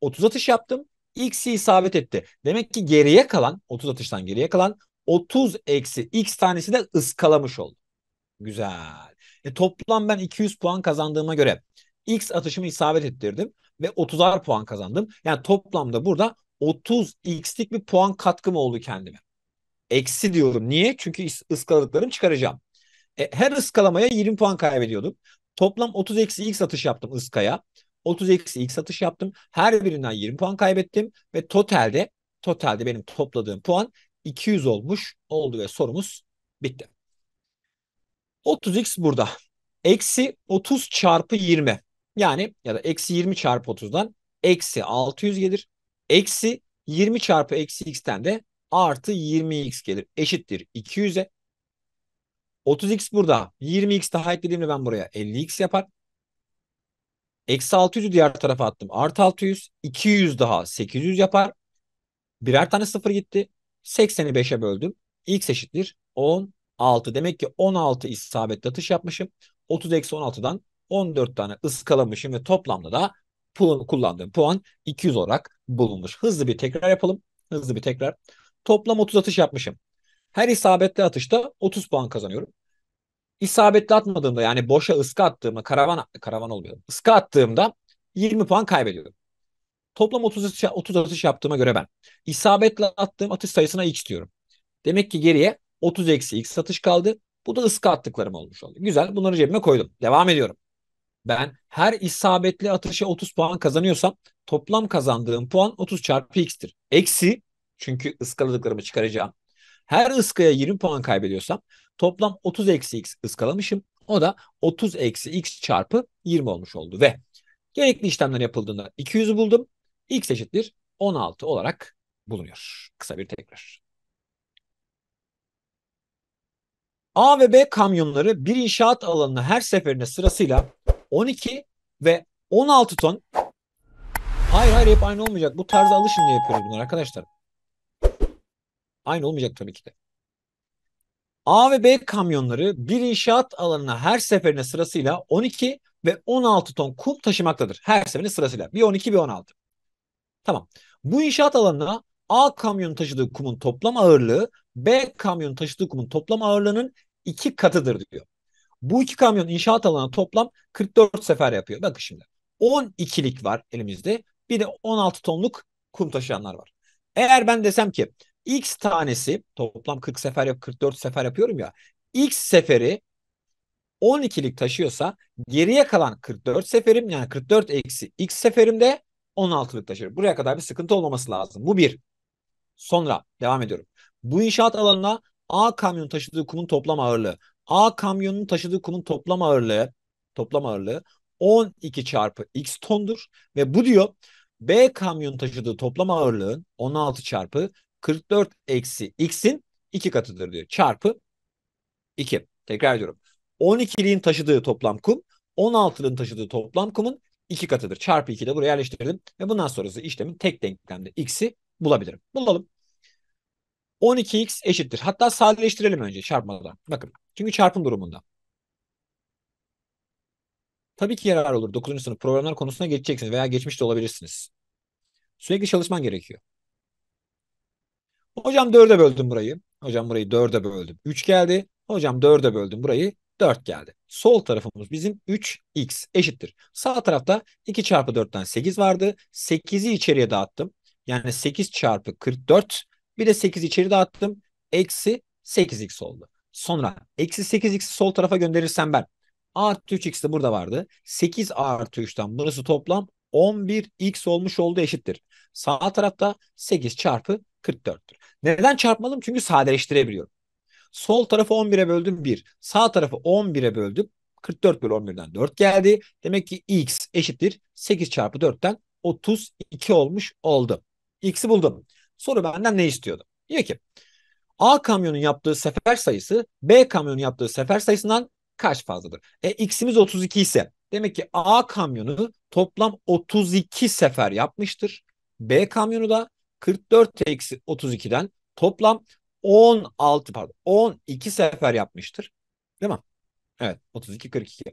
30 atış yaptım. X'i isabet etti. Demek ki geriye kalan 30 atıştan geriye kalan 30 eksi X tanesi de ıskalamış oldu. Güzel. E, toplam ben 200 puan kazandığıma göre X atışımı isabet ettirdim ve 30'ar puan kazandım. Yani toplamda burada 30x'lik bir puan katkım oldu kendime. Eksi diyorum. Niye? Çünkü ıskaladıklarımı çıkaracağım. E, her ıskalamaya 20 puan kaybediyordum. Toplam 30 eksi ilk satış yaptım ıskaya. 30 eksi ilk satış yaptım. Her birinden 20 puan kaybettim ve totalde totalde benim topladığım puan 200 olmuş oldu ve sorumuz bitti. 30x burada. Eksi 30 çarpı 20. Yani ya da eksi 20 çarpı 30'dan eksi 600 gelir. Eksi 20 çarpı eksi x'ten de artı 20x gelir. Eşittir 200'e. 30x burada. 20x daha eklediğimde ben buraya 50x yapar. Eksi 600'ü diğer tarafa attım. Artı 600. 200 daha 800 yapar. Birer tane sıfır gitti. 80'i 5'e böldüm. X eşittir 16. Demek ki 16 isabetli atış yapmışım. 30 eksi 16'dan 14 tane ıskalamışım ve toplamda da puan, kullandığım puan 200 olarak bulunmuş. Hızlı bir tekrar yapalım. Hızlı bir tekrar. Toplam 30 atış yapmışım. Her isabetli atışta 30 puan kazanıyorum. İsabetli atmadığımda yani boşa ıska attığımda karavan karavan olmuyor. Iska attığımda 20 puan kaybediyorum. Toplam 30 atış, 30 atış yaptığıma göre ben isabetle attığım atış sayısına x diyorum. Demek ki geriye 30 eksi x atış kaldı. Bu da ıska attıklarım olmuş oldu. Güzel bunları cebime koydum. Devam ediyorum. Ben her isabetli atışa 30 puan kazanıyorsam toplam kazandığım puan 30 çarpı x'tir. Eksi çünkü ıskaladıklarımı çıkaracağım. Her ıskaya 20 puan kaybediyorsam toplam 30 eksi x ıskalamışım. O da 30 eksi x çarpı 20 olmuş oldu ve gerekli işlemler yapıldığında 200'ü buldum. x eşittir 16 olarak bulunuyor. Kısa bir tekrar. A ve B kamyonları bir inşaat alanına her seferinde sırasıyla 12 ve 16 ton Hayır hayır hep aynı olmayacak. Bu tarza alışın diye yapıyoruz bunlar arkadaşlar. Aynı olmayacak tabii ki de. A ve B kamyonları bir inşaat alanına her seferine sırasıyla 12 ve 16 ton kum taşımaktadır. Her seferinde sırasıyla. Bir 12 bir 16. Tamam. Bu inşaat alanına A kamyonu taşıdığı kumun toplam ağırlığı B kamyonu taşıdığı kumun toplam ağırlığının iki katıdır diyor. Bu iki kamyon inşaat alanına toplam 44 sefer yapıyor. Bakın şimdi. 12'lik var elimizde. Bir de 16 tonluk kum taşıyanlar var. Eğer ben desem ki X tanesi toplam 40 sefer yap 44 sefer yapıyorum ya. X seferi 12'lik taşıyorsa geriye kalan 44 seferim yani 44 eksi X seferimde 16'lık taşır. Buraya kadar bir sıkıntı olmaması lazım. Bu bir. Sonra devam ediyorum. Bu inşaat alanına A kamyon taşıdığı kumun toplam ağırlığı. A kamyonun taşıdığı kumun toplam ağırlığı toplam ağırlığı 12 çarpı x tondur ve bu diyor B kamyon taşıdığı toplam ağırlığın 16 çarpı 44 eksi x'in 2 katıdır diyor. Çarpı 2. Tekrar ediyorum. 12'liğin taşıdığı toplam kum 16'lığın taşıdığı toplam kumun 2 katıdır. Çarpı 2 de buraya yerleştirdim Ve bundan sonrası işlemin tek denklemde x'i bulabilirim. Bulalım. 12x eşittir. Hatta sadeleştirelim önce çarpmadan. Bakın. Çünkü çarpım durumunda. Tabii ki yarar olur. 9. sınıf programlar konusuna geçeceksiniz veya geçmiş de olabilirsiniz. Sürekli çalışman gerekiyor. Hocam dörde böldüm burayı. Hocam burayı dörde böldüm. 3 geldi. Hocam dörde böldüm burayı. 4 geldi. Sol tarafımız bizim 3x eşittir. Sağ tarafta 2 çarpı 4'ten 8 vardı. 8'i içeriye dağıttım. Yani 8 çarpı 44 bir de 8 içeri dağıttım. Eksi 8x oldu. Sonra eksi 8x'i sol tarafa gönderirsem ben artı 3x de burada vardı. 8 artı 3'ten burası toplam 11x olmuş oldu eşittir. Sağ tarafta 8 çarpı 44'tür. Neden çarpmadım? Çünkü sadeleştirebiliyorum. Sol tarafı 11'e böldüm 1. Sağ tarafı 11'e böldüm. 44 bölü 11'den 4 geldi. Demek ki x eşittir 8 çarpı 4'ten 32 olmuş oldu. X'i buldum. Soru benden ne istiyordu? Diyor ki A kamyonun yaptığı sefer sayısı B kamyonun yaptığı sefer sayısından kaç fazladır? E x'imiz 32 ise demek ki A kamyonu toplam 32 sefer yapmıştır. B kamyonu da 44 eksi 32'den toplam 16 pardon 12 sefer yapmıştır. Değil mi? Evet 32 42.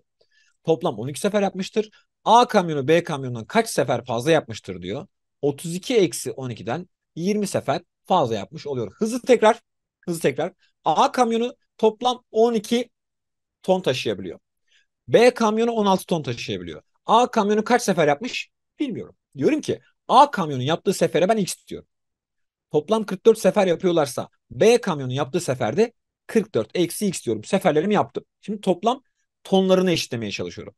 Toplam 12 sefer yapmıştır. A kamyonu B kamyonundan kaç sefer fazla yapmıştır diyor. 32 eksi 12'den 20 sefer fazla yapmış oluyor. Hızlı tekrar hızlı tekrar. A kamyonu toplam 12 ton taşıyabiliyor. B kamyonu 16 ton taşıyabiliyor. A kamyonu kaç sefer yapmış bilmiyorum. Diyorum ki A kamyonun yaptığı sefere ben X diyorum. Toplam 44 sefer yapıyorlarsa B kamyonun yaptığı seferde 44 eksi X diyorum. Seferlerimi yaptım. Şimdi toplam tonlarını eşitlemeye çalışıyorum.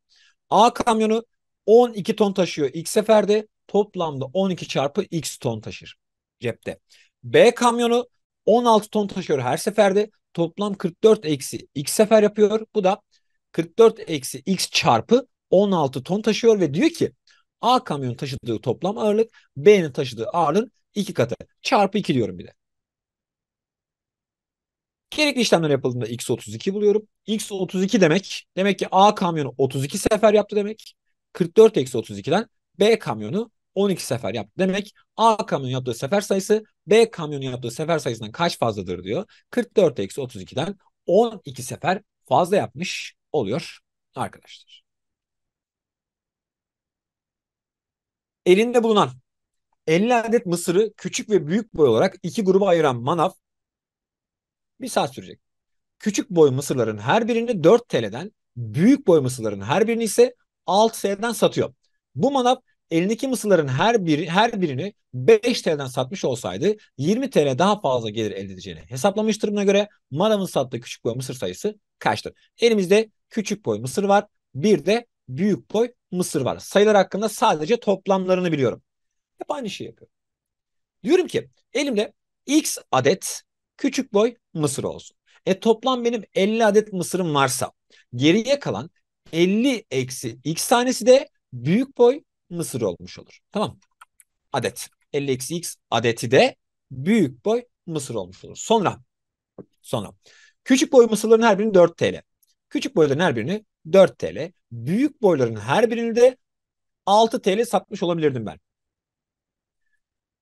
A kamyonu 12 ton taşıyor X seferde. Toplamda 12 çarpı X ton taşır cepte. B kamyonu 16 ton taşıyor her seferde. Toplam 44 eksi X sefer yapıyor. Bu da 44 eksi X çarpı 16 ton taşıyor ve diyor ki A kamyonun taşıdığı toplam ağırlık B'nin taşıdığı ağırlığın iki katı. Çarpı 2 diyorum bir de. Gerekli işlemler yapıldığında x32 buluyorum. x32 demek. Demek ki A kamyonu 32 sefer yaptı demek. 44 eksi 32'den B kamyonu 12 sefer yaptı. Demek A kamyonu yaptığı sefer sayısı B kamyonu yaptığı sefer sayısından kaç fazladır diyor. 44 eksi 32'den 12 sefer fazla yapmış oluyor arkadaşlar. Elinde bulunan 50 adet mısırı küçük ve büyük boy olarak iki gruba ayıran manav bir saat sürecek. Küçük boy mısırların her birini 4 TL'den, büyük boy mısırların her birini ise 6 TL'den satıyor. Bu manav elindeki mısırların her biri her birini 5 TL'den satmış olsaydı 20 TL daha fazla gelir elde edeceğini hesaplamıştır. Buna göre manavın sattığı küçük boy mısır sayısı kaçtır? Elimizde küçük boy mısır var. Bir de büyük boy Mısır var. Sayılar hakkında sadece toplamlarını biliyorum. Hep aynı şeyi yapıyorum. Diyorum ki elimde x adet küçük boy mısır olsun. E toplam benim 50 adet mısırım varsa geriye kalan 50 eksi x tanesi de büyük boy mısır olmuş olur. Tamam Adet. 50 eksi x adeti de büyük boy mısır olmuş olur. Sonra sonra küçük boy mısırların her birini 4 TL. Küçük boyların her birini 4 TL. Büyük boyların her birini de 6 TL satmış olabilirdim ben.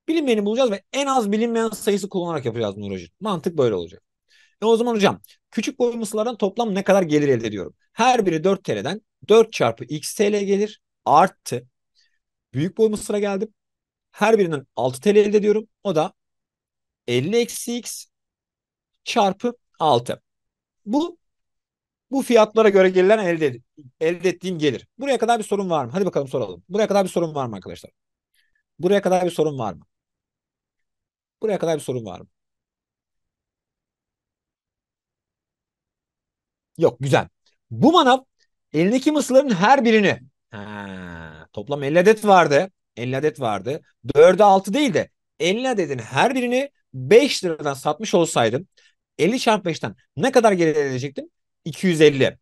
Bilinmeyeni bulacağız ve en az bilinmeyen sayısı kullanarak yapacağız bunu Roger. Mantık böyle olacak. E o zaman hocam küçük boy mısırlardan toplam ne kadar gelir elde ediyorum? Her biri 4 TL'den 4 çarpı x TL gelir artı büyük boy mısıra geldim. Her birinden 6 TL elde ediyorum. O da 50 eksi x çarpı 6. Bu bu fiyatlara göre gelen elde, elde ettiğim gelir. Buraya kadar bir sorun var mı? Hadi bakalım soralım. Buraya kadar bir sorun var mı arkadaşlar? Buraya kadar bir sorun var mı? Buraya kadar bir sorun var mı? Yok güzel. Bu manav elindeki mısırların her birini ha, toplam 50 adet vardı. 50 adet vardı. 4'e 6 değil de 50 adetin her birini 5 liradan satmış olsaydım 50 çarpı 5'ten ne kadar geri elde edecektim? 250.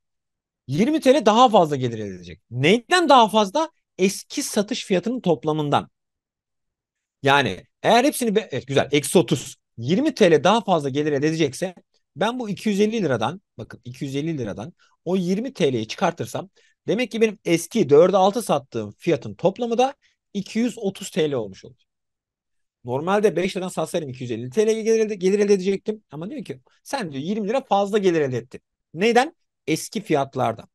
20 TL daha fazla gelir elde edecek. Neyden daha fazla? Eski satış fiyatının toplamından. Yani eğer hepsini be- evet, güzel eksi 30. 20 TL daha fazla gelir elde edecekse ben bu 250 liradan bakın 250 liradan o 20 TL'yi çıkartırsam demek ki benim eski 4'e 6 sattığım fiyatın toplamı da 230 TL olmuş olacak. Normalde 5 liradan satsaydım 250 TL gelir elde, gelir elde edecektim. Ama diyor ki sen diyor 20 lira fazla gelir elde ettin. Neden? Eski fiyatlardan.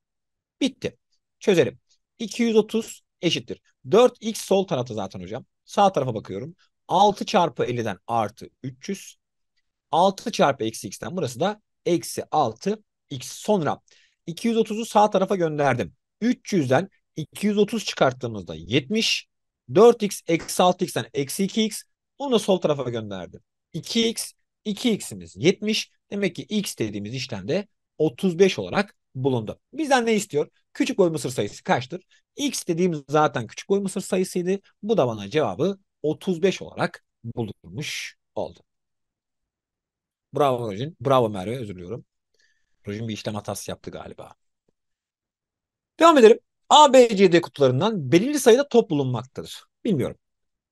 Bitti. Çözelim. 230 eşittir. 4x sol tarafta zaten hocam. Sağ tarafa bakıyorum. 6 çarpı 50'den artı 300. 6 çarpı eksi x'ten burası da eksi 6 x. Sonra 230'u sağ tarafa gönderdim. 300'den 230 çıkarttığımızda 70. 4x eksi 6x'ten eksi 2x. Onu da sol tarafa gönderdim. 2x, 2x'imiz 70. Demek ki x dediğimiz işlemde 35 olarak bulundu. Bizden ne istiyor? Küçük boy mısır sayısı kaçtır? X dediğim zaten küçük boy mısır sayısıydı. Bu da bana cevabı 35 olarak bulunmuş oldu. Bravo Rojin. Bravo Merve. Özür diliyorum. Rojin bir işlem hatası yaptı galiba. Devam edelim. A, B, C, D kutularından belirli sayıda top bulunmaktadır. Bilmiyorum.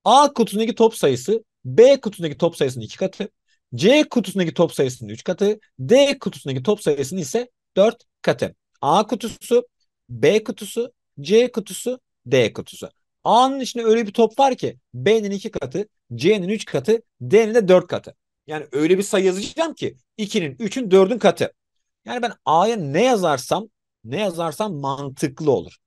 A kutusundaki top sayısı B kutusundaki top sayısının iki katı. C kutusundaki top sayısının 3 katı, D kutusundaki top sayısının ise 4 katı. A kutusu, B kutusu, C kutusu, D kutusu. A'nın içinde öyle bir top var ki B'nin 2 katı, C'nin 3 katı, D'nin de 4 katı. Yani öyle bir sayı yazacağım ki 2'nin, 3'ün, 4'ün katı. Yani ben A'ya ne yazarsam ne yazarsam mantıklı olur.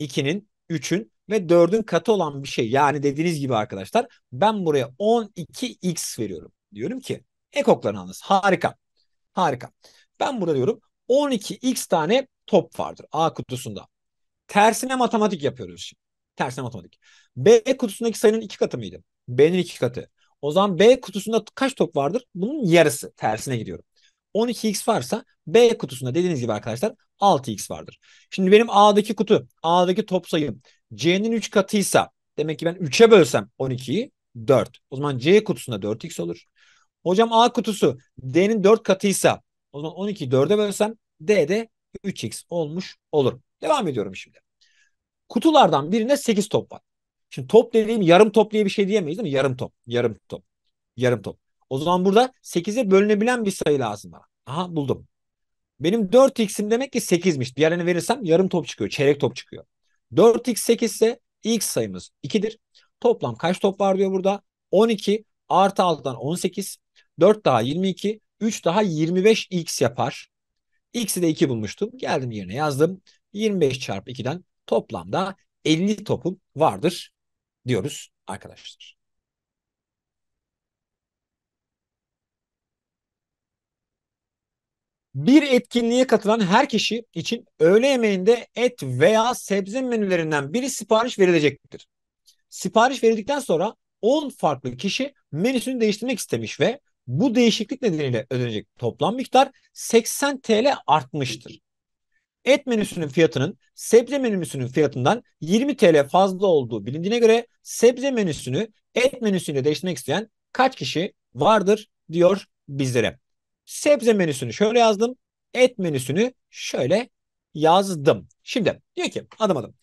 2'nin, 3'ün ve 4'ün katı olan bir şey. Yani dediğiniz gibi arkadaşlar ben buraya 12x veriyorum. Diyorum ki Ekokların hanası. Harika. Harika. Ben burada diyorum 12x tane top vardır A kutusunda. Tersine matematik yapıyoruz şimdi. Tersine matematik. B kutusundaki sayının iki katı mıydı? B'nin iki katı. O zaman B kutusunda kaç top vardır? Bunun yarısı. Tersine gidiyorum. 12x varsa B kutusunda dediğiniz gibi arkadaşlar 6x vardır. Şimdi benim A'daki kutu, A'daki top sayım C'nin 3 katıysa demek ki ben 3'e bölsem 12'yi 4. O zaman C kutusunda 4x olur. Hocam A kutusu D'nin 4 katıysa o zaman 12'yi 4'e bölsem D'de 3x olmuş olur. Devam ediyorum şimdi. Kutulardan birinde 8 top var. Şimdi top dediğim yarım top diye bir şey diyemeyiz değil mi? Yarım top, yarım top, yarım top. O zaman burada 8'e bölünebilen bir sayı lazım bana. Aha buldum. Benim 4x'im demek ki 8'miş. Diğerlerini verirsem yarım top çıkıyor, çeyrek top çıkıyor. 4x 8 ise x sayımız 2'dir. Toplam kaç top var diyor burada? 12 artı 6'dan 18 4 daha 22, 3 daha 25x yapar. X'i de 2 bulmuştum. Geldim yerine yazdım. 25 çarpı 2'den toplamda 50 topum vardır diyoruz arkadaşlar. Bir etkinliğe katılan her kişi için öğle yemeğinde et veya sebze menülerinden biri sipariş verilecektir. Sipariş verildikten sonra 10 farklı kişi menüsünü değiştirmek istemiş ve bu değişiklik nedeniyle ödenecek toplam miktar 80 TL artmıştır. Et menüsünün fiyatının sebze menüsünün fiyatından 20 TL fazla olduğu bilindiğine göre sebze menüsünü et menüsüyle değiştirmek isteyen kaç kişi vardır diyor bizlere. Sebze menüsünü şöyle yazdım. Et menüsünü şöyle yazdım. Şimdi diyor ki adım adım.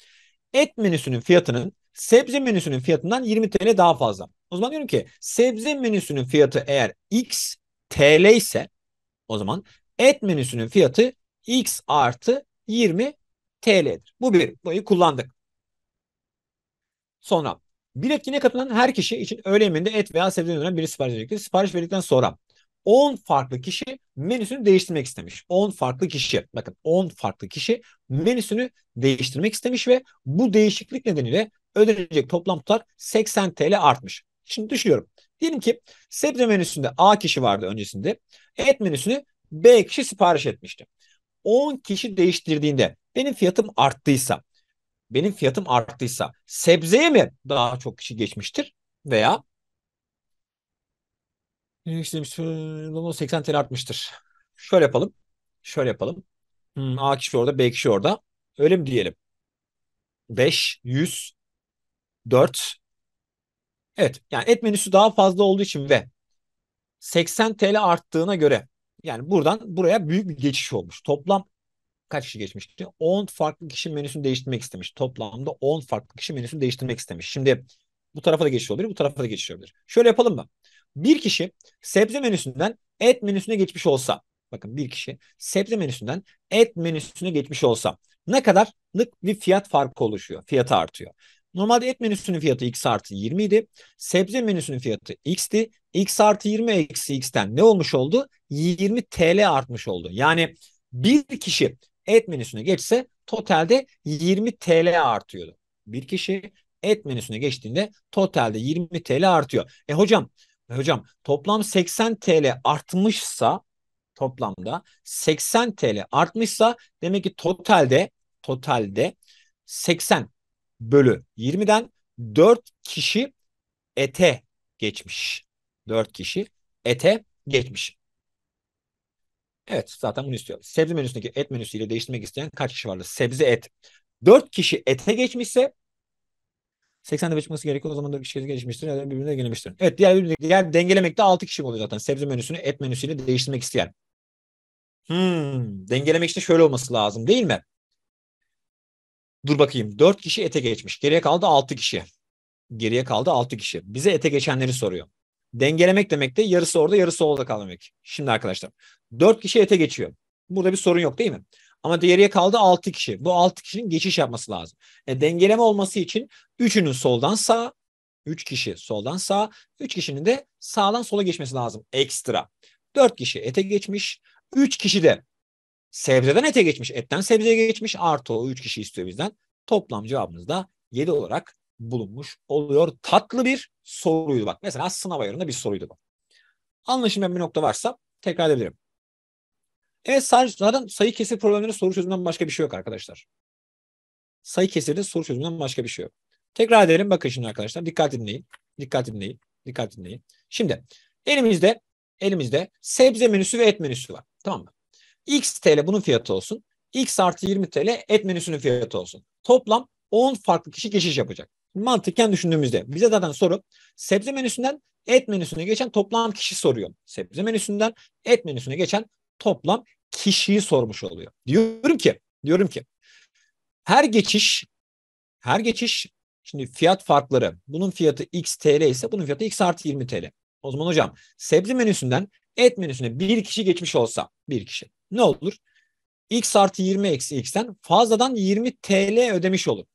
Et menüsünün fiyatının sebze menüsünün fiyatından 20 TL daha fazla. O zaman diyorum ki sebze menüsünün fiyatı eğer X TL ise o zaman et menüsünün fiyatı X artı 20 TL'dir. Bu bir. buyu kullandık. Sonra bir etkinliğe katılan her kişi için öğle yemeğinde et veya sebze menüsünden biri sipariş verecektir. Sipariş verdikten sonra 10 farklı kişi menüsünü değiştirmek istemiş. 10 farklı kişi. Bakın 10 farklı kişi menüsünü değiştirmek istemiş ve bu değişiklik nedeniyle ödenecek toplam tutar 80 TL artmış. Şimdi düşünüyorum. Diyelim ki sebze menüsünde A kişi vardı öncesinde. Et menüsünü B kişi sipariş etmişti. 10 kişi değiştirdiğinde benim fiyatım arttıysa, benim fiyatım arttıysa sebzeye mi daha çok kişi geçmiştir veya 80 TL artmıştır. Şöyle yapalım. Şöyle yapalım. Hmm, A kişi orada, B kişi orada. Öyle mi diyelim? 5, 100, 4. Evet yani et menüsü daha fazla olduğu için ve 80 TL arttığına göre yani buradan buraya büyük bir geçiş olmuş. Toplam kaç kişi geçmişti? 10 farklı kişi menüsünü değiştirmek istemiş. Toplamda 10 farklı kişi menüsünü değiştirmek istemiş. Şimdi bu tarafa da geçiş olabilir, bu tarafa da geçiş olabilir. Şöyle yapalım mı? Bir kişi sebze menüsünden et menüsüne geçmiş olsa, bakın bir kişi sebze menüsünden et menüsüne geçmiş olsa ne kadarlık bir fiyat farkı oluşuyor, fiyatı artıyor. Normalde et menüsünün fiyatı x artı 20 idi. Sebze menüsünün fiyatı x'ti. x artı 20 eksi x'ten ne olmuş oldu? 20 TL artmış oldu. Yani bir kişi et menüsüne geçse totalde 20 TL artıyordu. Bir kişi et menüsüne geçtiğinde totalde 20 TL artıyor. E hocam, e hocam toplam 80 TL artmışsa toplamda 80 TL artmışsa demek ki totalde totalde 80 bölü 20'den 4 kişi ete geçmiş. 4 kişi ete geçmiş. Evet zaten bunu istiyor. Sebze menüsündeki et menüsüyle değiştirmek isteyen kaç kişi vardı? Sebze et. 4 kişi ete geçmişse 85 çıkması gerekiyor. O zaman 4 kişi geçmiştir. Yani birbirine dengelemiştir. Evet diğer, birbirine, diğer dengelemekte 6 kişi oluyor zaten. Sebze menüsünü et menüsüyle değiştirmek isteyen. Hmm, dengelemek için şöyle olması lazım değil mi? Dur bakayım. Dört kişi ete geçmiş. Geriye kaldı altı kişi. Geriye kaldı altı kişi. Bize ete geçenleri soruyor. Dengelemek demek de yarısı orada yarısı orada kalmak. Şimdi arkadaşlar dört kişi ete geçiyor. Burada bir sorun yok değil mi? Ama geriye kaldı 6 kişi. Bu 6 kişinin geçiş yapması lazım. E, dengeleme olması için 3'ünün soldan sağ, 3 kişi soldan sağ, 3 kişinin de sağdan sola geçmesi lazım ekstra. 4 kişi ete geçmiş, 3 kişi de Sebzeden ete geçmiş, etten sebzeye geçmiş. Artı o 3 kişi istiyor bizden. Toplam cevabımız da 7 olarak bulunmuş oluyor. Tatlı bir soruydu bak. Mesela sınav ayarında bir soruydu bu. Anlaşılmayan bir nokta varsa tekrar edebilirim. Evet sadece zaten sayı kesir problemleri soru çözümünden başka bir şey yok arkadaşlar. Sayı kesirde soru çözümünden başka bir şey yok. Tekrar edelim bakın şimdi arkadaşlar. Dikkat dinleyin. Dikkat dinleyin. Dikkat dinleyin. Şimdi elimizde elimizde sebze menüsü ve et menüsü var. Tamam mı? X TL bunun fiyatı olsun. X artı 20 TL et menüsünün fiyatı olsun. Toplam 10 farklı kişi geçiş yapacak. Mantıken düşündüğümüzde bize zaten soru sebze menüsünden et menüsüne geçen toplam kişi soruyor. Sebze menüsünden et menüsüne geçen toplam kişiyi sormuş oluyor. Diyorum ki, diyorum ki her geçiş her geçiş şimdi fiyat farkları. Bunun fiyatı X TL ise bunun fiyatı X artı 20 TL. O zaman hocam sebze menüsünden et menüsüne bir kişi geçmiş olsa bir kişi ne olur? X artı 20 eksi X'ten fazladan 20 TL ödemiş olur.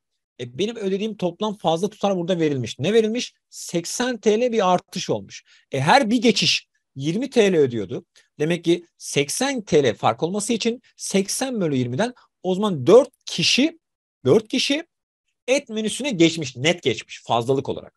E benim ödediğim toplam fazla tutar burada verilmiş. Ne verilmiş? 80 TL bir artış olmuş. E her bir geçiş 20 TL ödüyordu. Demek ki 80 TL fark olması için 80 bölü 20'den o zaman 4 kişi 4 kişi et menüsüne geçmiş. Net geçmiş fazlalık olarak.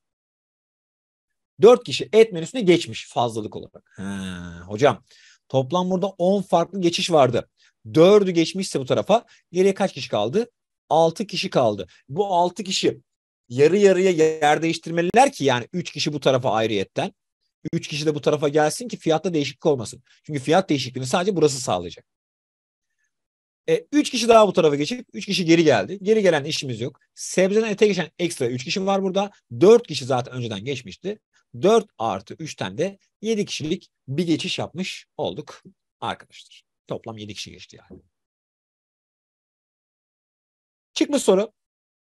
4 kişi et menüsüne geçmiş fazlalık olarak. Ha, hocam Toplam burada 10 farklı geçiş vardı. 4'ü geçmişse bu tarafa geriye kaç kişi kaldı? 6 kişi kaldı. Bu 6 kişi yarı yarıya yer değiştirmeliler ki yani 3 kişi bu tarafa ayrıyetten. 3 kişi de bu tarafa gelsin ki fiyatta değişiklik olmasın. Çünkü fiyat değişikliğini sadece burası sağlayacak. E, kişi daha bu tarafa geçip 3 kişi geri geldi. Geri gelen işimiz yok. Sebzeden ete geçen ekstra 3 kişi var burada. 4 kişi zaten önceden geçmişti. 4 artı 3'ten de 7 kişilik bir geçiş yapmış olduk arkadaşlar. Toplam 7 kişi geçti yani. Çıkmış soru.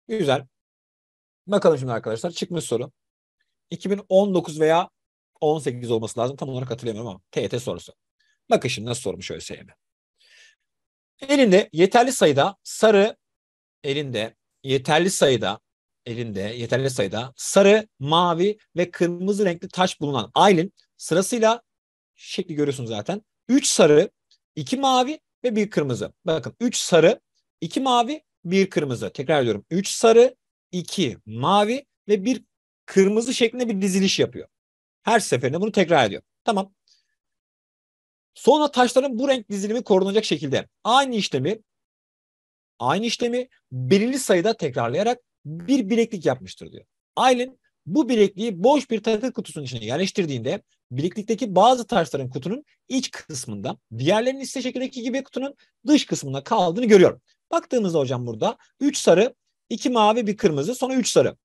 Güzel. Bakalım şimdi arkadaşlar. Çıkmış soru. 2019 veya 18 olması lazım. Tam olarak hatırlayamıyorum ama TET sorusu. Bakın şimdi nasıl sormuş ÖSYM. Elinde yeterli sayıda sarı elinde yeterli sayıda elinde yeterli sayıda sarı, mavi ve kırmızı renkli taş bulunan Aylin sırasıyla şekli görüyorsunuz zaten. 3 sarı, 2 mavi ve 1 kırmızı. Bakın 3 sarı, 2 mavi, 1 kırmızı. Tekrar ediyorum. 3 sarı, 2 mavi ve 1 kırmızı şeklinde bir diziliş yapıyor. Her seferinde bunu tekrar ediyor. Tamam. Sonra taşların bu renk dizilimi korunacak şekilde aynı işlemi aynı işlemi belirli sayıda tekrarlayarak bir bileklik yapmıştır diyor. Aylin bu bilekliği boş bir takıt kutusunun içine yerleştirdiğinde bileklikteki bazı taşların kutunun iç kısmında diğerlerinin ise şekildeki gibi kutunun dış kısmında kaldığını görüyorum. Baktığımızda hocam burada 3 sarı, 2 mavi, bir kırmızı, sonra 3 sarı.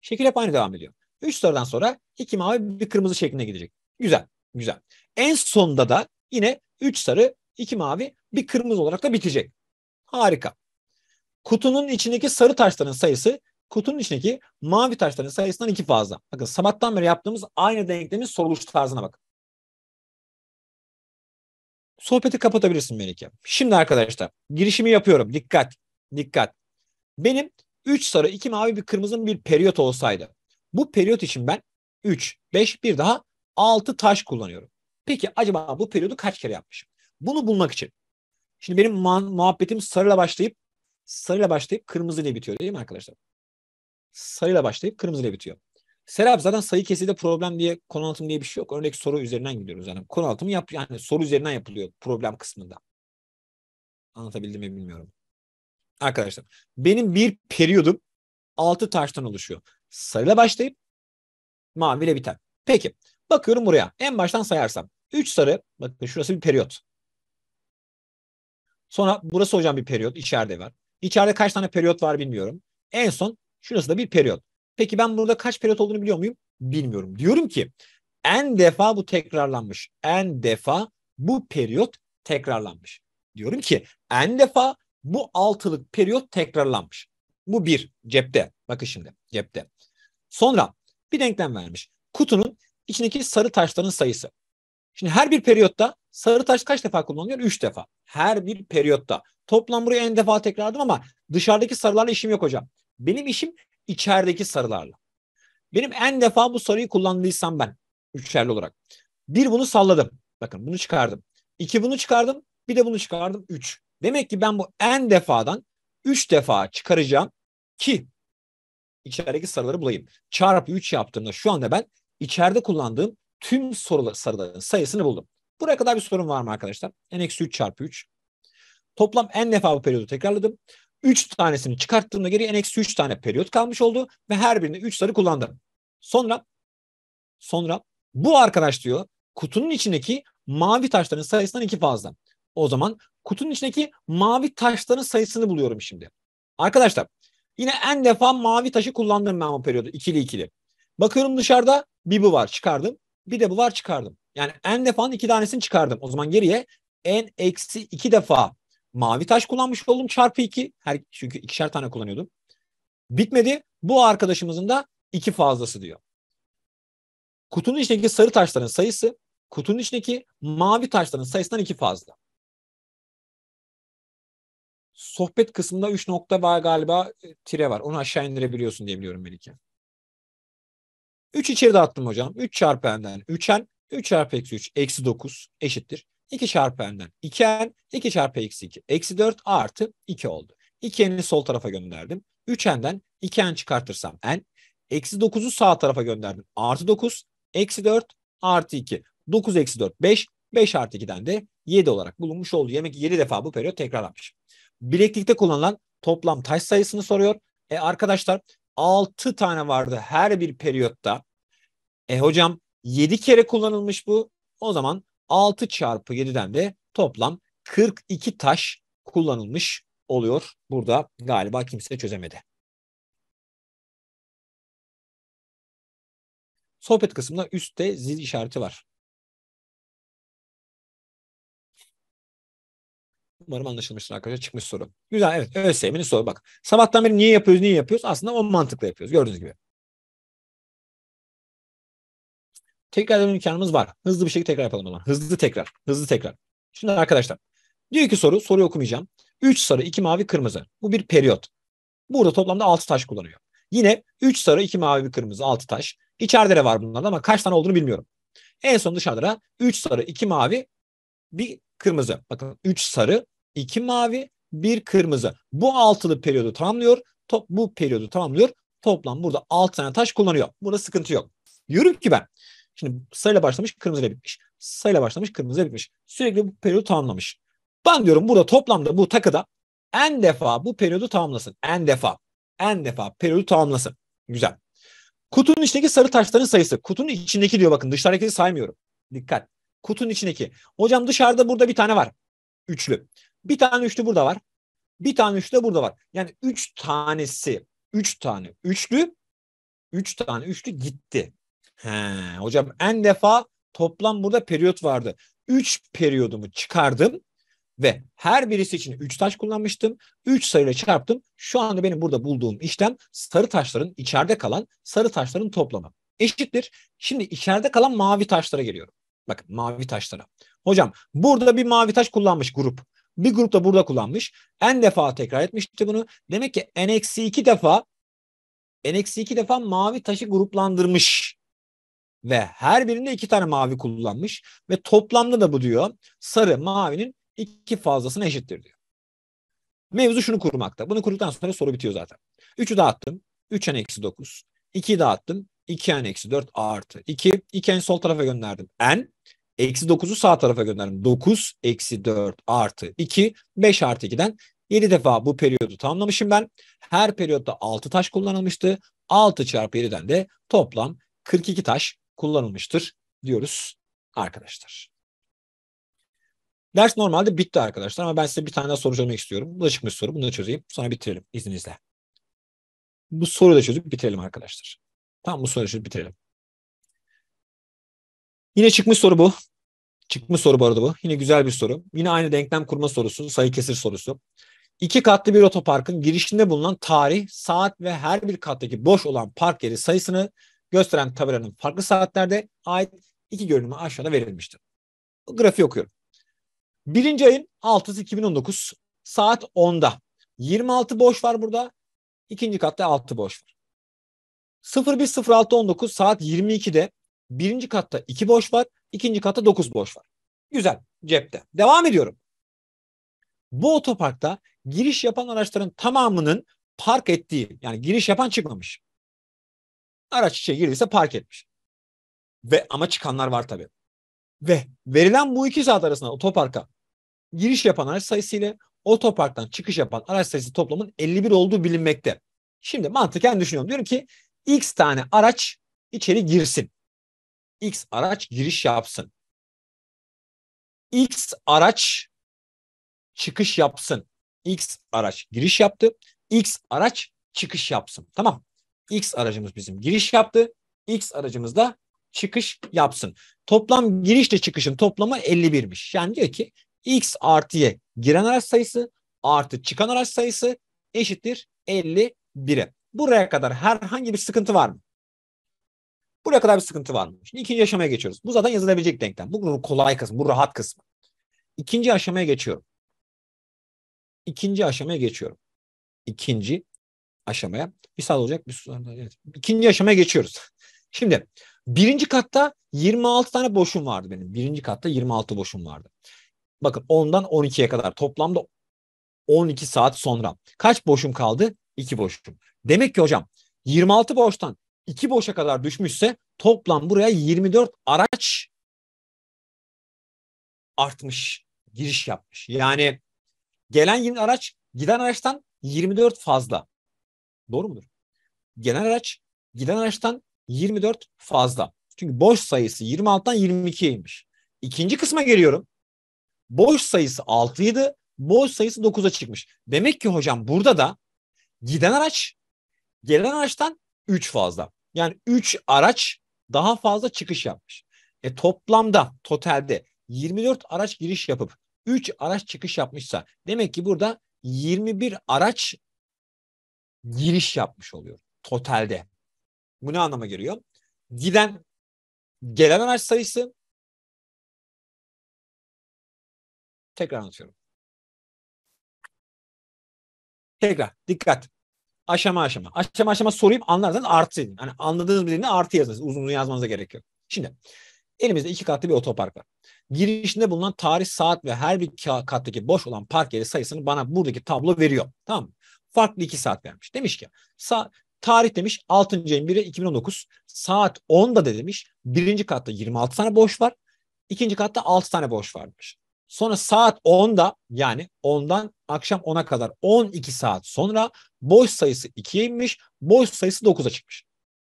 Şekil hep aynı devam ediyor. 3 sarıdan sonra 2 mavi, bir kırmızı şeklinde gidecek. Güzel, güzel. En sonda da yine 3 sarı, 2 mavi, bir kırmızı olarak da bitecek. Harika kutunun içindeki sarı taşların sayısı kutunun içindeki mavi taşların sayısından iki fazla. Bakın sabahtan beri yaptığımız aynı denklemin soruluş tarzına bakın. Sohbeti kapatabilirsin Melike. Şimdi arkadaşlar girişimi yapıyorum. Dikkat. Dikkat. Benim 3 sarı, 2 mavi, bir kırmızın bir periyot olsaydı. Bu periyot için ben 3, 5, bir daha 6 taş kullanıyorum. Peki acaba bu periyodu kaç kere yapmışım? Bunu bulmak için. Şimdi benim muhabbetim sarıyla başlayıp sarıyla başlayıp kırmızıyla bitiyor değil mi arkadaşlar? Sarıyla başlayıp kırmızıyla bitiyor. Serap zaten sayı keside problem diye konu anlatımı diye bir şey yok. Örnek soru üzerinden gidiyoruz yani. Konu anlatımı yap yani soru üzerinden yapılıyor problem kısmında. Anlatabildim mi bilmiyorum. Arkadaşlar benim bir periyodum 6 taştan oluşuyor. Sarıyla başlayıp maviyle biter. Peki bakıyorum buraya. En baştan sayarsam 3 sarı bakın şurası bir periyot. Sonra burası hocam bir periyot içeride var. İçeride kaç tane periyot var bilmiyorum. En son şurası da bir periyot. Peki ben burada kaç periyot olduğunu biliyor muyum? Bilmiyorum. Diyorum ki en defa bu tekrarlanmış. En defa bu periyot tekrarlanmış. Diyorum ki en defa bu altılık periyot tekrarlanmış. Bu bir cepte. Bakın şimdi cepte. Sonra bir denklem vermiş. Kutunun içindeki sarı taşların sayısı. Şimdi her bir periyotta Sarı taş kaç defa kullanılıyor? 3 defa. Her bir periyotta. Toplam buraya en defa tekrardım ama dışarıdaki sarılarla işim yok hocam. Benim işim içerideki sarılarla. Benim en defa bu sarıyı kullandıysam ben üçerli olarak. Bir bunu salladım. Bakın bunu çıkardım. İki bunu çıkardım. Bir de bunu çıkardım. Üç. Demek ki ben bu en defadan üç defa çıkaracağım ki içerideki sarıları bulayım. Çarpı üç yaptığımda şu anda ben içeride kullandığım tüm sorular, sarıların sayısını buldum. Buraya kadar bir sorun var mı arkadaşlar? n-3 çarpı 3. Toplam n defa bu periyodu tekrarladım. 3 tanesini çıkarttığımda geriye n-3 tane periyot kalmış oldu ve her birinde 3 sarı kullandım. Sonra sonra bu arkadaş diyor kutunun içindeki mavi taşların sayısından 2 fazla. O zaman kutunun içindeki mavi taşların sayısını buluyorum şimdi. Arkadaşlar yine en defa mavi taşı kullandım ben bu periyodu ikili ikili. Bakıyorum dışarıda bir bu var çıkardım. Bir de bu var çıkardım. Yani en defanın iki tanesini çıkardım. O zaman geriye en eksi iki defa mavi taş kullanmış oldum çarpı iki. Her, çünkü ikişer tane kullanıyordum. Bitmedi. Bu arkadaşımızın da iki fazlası diyor. Kutunun içindeki sarı taşların sayısı kutunun içindeki mavi taşların sayısından iki fazla. Sohbet kısmında 3 nokta var galiba e, tire var. Onu aşağı indirebiliyorsun diye biliyorum Melike. 3 içeri attım hocam. 3 çarpı n'den 3n 3 çarpı eksi 3 eksi 9 eşittir. 2 çarpı n'den 2n, 2 çarpı eksi 2 eksi 4 artı 2 oldu. 2n'i sol tarafa gönderdim. 3n'den 2n çıkartırsam n. Eksi 9'u sağ tarafa gönderdim. Artı 9, eksi 4, artı 2. 9 eksi 4, 5. 5 artı 2'den de 7 olarak bulunmuş oldu. Yemek 7 defa bu periyot tekrarlanmış. Bileklikte kullanılan toplam taş sayısını soruyor. E arkadaşlar 6 tane vardı her bir periyotta. E hocam 7 kere kullanılmış bu. O zaman 6 çarpı 7'den de toplam 42 taş kullanılmış oluyor. Burada galiba kimse çözemedi. Sohbet kısmında üstte zil işareti var. Umarım anlaşılmıştır arkadaşlar. Çıkmış soru. Güzel evet. ÖSYM'nin soru bak. Sabahtan beri niye yapıyoruz, niye yapıyoruz? Aslında o mantıkla yapıyoruz. Gördüğünüz gibi. Tekrar dönme imkanımız var. Hızlı bir şekilde tekrar yapalım o zaman. Hızlı tekrar. Hızlı tekrar. Şimdi arkadaşlar diyor ki soru. Soruyu okumayacağım. 3 sarı, 2 mavi, kırmızı. Bu bir periyot. Burada toplamda 6 taş kullanıyor. Yine 3 sarı, 2 mavi, bir kırmızı, 6 taş. İçeride de var bunlarda ama kaç tane olduğunu bilmiyorum. En son dışarıda da 3 sarı, 2 mavi, bir kırmızı. Bakın 3 sarı, 2 mavi, bir kırmızı. Bu altılı periyodu tamamlıyor. Top, bu periyodu tamamlıyor. Toplam burada 6 tane taş kullanıyor. Burada sıkıntı yok. Diyorum ki ben Şimdi sarıyla başlamış, kırmızıyla bitmiş. Sarıyla başlamış, kırmızıyla bitmiş. Sürekli bu periyodu tamamlamış. Ben diyorum burada toplamda bu takıda en defa bu periyodu tamamlasın. En defa. En defa periyodu tamamlasın. Güzel. Kutunun içindeki sarı taşların sayısı. Kutunun içindeki diyor bakın. Dışarıdaki saymıyorum. Dikkat. Kutunun içindeki. Hocam dışarıda burada bir tane var. Üçlü. Bir tane üçlü burada var. Bir tane üçlü de burada var. Yani üç tanesi. Üç tane üçlü. Üç tane üçlü gitti. He, hocam en defa toplam burada periyot vardı. 3 periyodumu çıkardım ve her birisi için 3 taş kullanmıştım. 3 sayıyla çarptım. Şu anda benim burada bulduğum işlem sarı taşların içeride kalan sarı taşların toplamı. Eşittir. Şimdi içeride kalan mavi taşlara geliyorum. Bakın mavi taşlara. Hocam burada bir mavi taş kullanmış grup. Bir grup da burada kullanmış. En defa tekrar etmişti bunu. Demek ki n-2 defa n-2 defa mavi taşı gruplandırmış ve her birinde iki tane mavi kullanmış ve toplamda da bu diyor sarı mavinin iki fazlasına eşittir diyor. Mevzu şunu kurmakta. Bunu kurduktan sonra soru bitiyor zaten. 3'ü dağıttım. 3 n eksi 9. 2'yi dağıttım. 2 n eksi 4 artı 2. 2 n sol tarafa gönderdim. N. Eksi 9'u sağ tarafa gönderdim. 9 eksi 4 artı 2. 5 artı 2'den 7 defa bu periyodu tamamlamışım ben. Her periyotta 6 taş kullanılmıştı. 6 çarpı 7'den de toplam 42 taş kullanılmıştır diyoruz arkadaşlar. Ders normalde bitti arkadaşlar ama ben size bir tane daha soru çözmek istiyorum. Bu da çıkmış soru. Bunu da çözeyim. Sonra bitirelim izninizle. Bu soruyu da çözüp bitirelim arkadaşlar. Tamam bu soruyu çözüp bitirelim. Yine çıkmış soru bu. Çıkmış soru bu arada bu. Yine güzel bir soru. Yine aynı denklem kurma sorusu. Sayı kesir sorusu. İki katlı bir otoparkın girişinde bulunan tarih, saat ve her bir kattaki boş olan park yeri sayısını gösteren tabelanın farklı saatlerde ait iki görünümü aşağıda verilmiştir. Bu grafiği okuyorum. Birinci ayın 6'sı 2019 saat 10'da. 26 boş var burada. İkinci katta 6 boş var. 01.06.19 saat 22'de birinci katta 2 boş var. ikinci katta 9 boş var. Güzel cepte. Devam ediyorum. Bu otoparkta giriş yapan araçların tamamının park ettiği yani giriş yapan çıkmamış. Araç içe girdiyse park etmiş. Ve ama çıkanlar var tabii. Ve verilen bu iki saat arasında otoparka giriş yapan araç sayısı ile otoparktan çıkış yapan araç sayısı toplamın 51 olduğu bilinmekte. Şimdi mantıken düşünüyorum. Diyorum ki X tane araç içeri girsin. X araç giriş yapsın. X araç çıkış yapsın. X araç giriş yaptı. X araç çıkış yapsın. Tamam. X aracımız bizim giriş yaptı. X aracımız da çıkış yapsın. Toplam girişle çıkışın toplamı 51'miş. Yani diyor ki X artı Y giren araç sayısı artı çıkan araç sayısı eşittir 51'e. Buraya kadar herhangi bir sıkıntı var mı? Buraya kadar bir sıkıntı var mı? Şimdi ikinci aşamaya geçiyoruz. Bu zaten yazılabilecek denklem. Bu kolay kısmı, bu rahat kısmı. İkinci aşamaya geçiyorum. İkinci aşamaya geçiyorum. İkinci aşamaya. bir Misal olacak. Bir, evet. İkinci aşamaya geçiyoruz. Şimdi birinci katta 26 tane boşum vardı benim. Birinci katta 26 boşum vardı. Bakın 10'dan 12'ye kadar toplamda 12 saat sonra. Kaç boşum kaldı? 2 boşum. Demek ki hocam 26 boştan 2 boşa kadar düşmüşse toplam buraya 24 araç artmış, giriş yapmış. Yani gelen yeni araç giden araçtan 24 fazla. Doğru mudur? Gelen araç giden araçtan 24 fazla. Çünkü boş sayısı 26'dan 22'ymiş. İkinci kısma geliyorum. Boş sayısı 6'ydı. Boş sayısı 9'a çıkmış. Demek ki hocam burada da giden araç gelen araçtan 3 fazla. Yani 3 araç daha fazla çıkış yapmış. E toplamda totalde 24 araç giriş yapıp 3 araç çıkış yapmışsa demek ki burada 21 araç giriş yapmış oluyor, totalde. Bu ne anlama geliyor? Giden gelen araç sayısı tekrar anlatıyorum. Tekrar dikkat. Aşama aşama. Aşama aşama sorayım anlarsanız artı edin. Hani anladığınız birini artı yazınız. Uzun uzun yazmanıza gerek yok. Şimdi elimizde iki katlı bir otopark var. Girişinde bulunan tarih, saat ve her bir kattaki boş olan park yeri sayısını bana buradaki tablo veriyor. Tamam mı? farklı iki saat vermiş. Demiş ki sa tarih demiş 6. ayın 1'i 2019 saat 10'da de demiş birinci katta 26 tane boş var. ikinci katta 6 tane boş varmış. Sonra saat 10'da yani 10'dan akşam 10'a kadar 12 saat sonra boş sayısı 2'ye inmiş, boş sayısı 9'a çıkmış.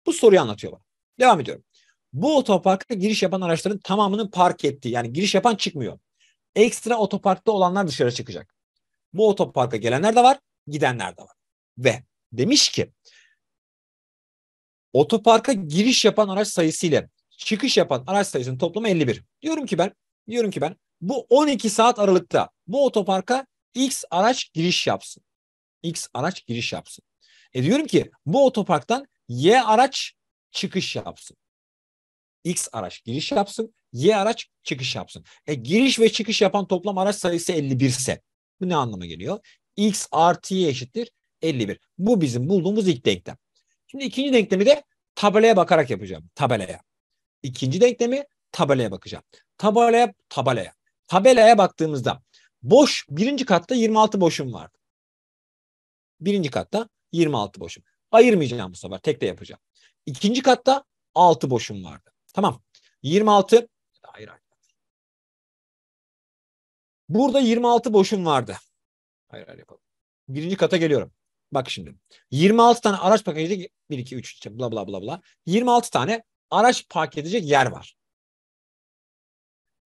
Bu soruyu anlatıyorlar. Devam ediyorum. Bu otoparkta giriş yapan araçların tamamının park ettiği yani giriş yapan çıkmıyor. Ekstra otoparkta olanlar dışarı çıkacak. Bu otoparka gelenler de var, gidenler de var. Ve demiş ki otoparka giriş yapan araç sayısı ile çıkış yapan araç sayısının toplamı 51. Diyorum ki ben diyorum ki ben bu 12 saat aralıkta bu otoparka X araç giriş yapsın. X araç giriş yapsın. E diyorum ki bu otoparktan Y araç çıkış yapsın. X araç giriş yapsın, Y araç çıkış yapsın. E giriş ve çıkış yapan toplam araç sayısı 51 ise bu ne anlama geliyor? x artı y eşittir 51. Bu bizim bulduğumuz ilk denklem. Şimdi ikinci denklemi de tabelaya bakarak yapacağım. Tabelaya. İkinci denklemi tabelaya bakacağım. Tabelaya, tabelaya. Tabelaya baktığımızda boş birinci katta 26 boşum var. Birinci katta 26 boşum. Ayırmayacağım bu sefer. Tek de yapacağım. İkinci katta 6 boşum vardı. Tamam. 26 hayır hayır. Burada 26 boşum vardı. Hayır hayır yapalım. Birinci kata geliyorum. Bak şimdi. 26 tane araç park edecek 1, 2, 3 işte bla bla bla bla. 26 tane araç park edecek yer var.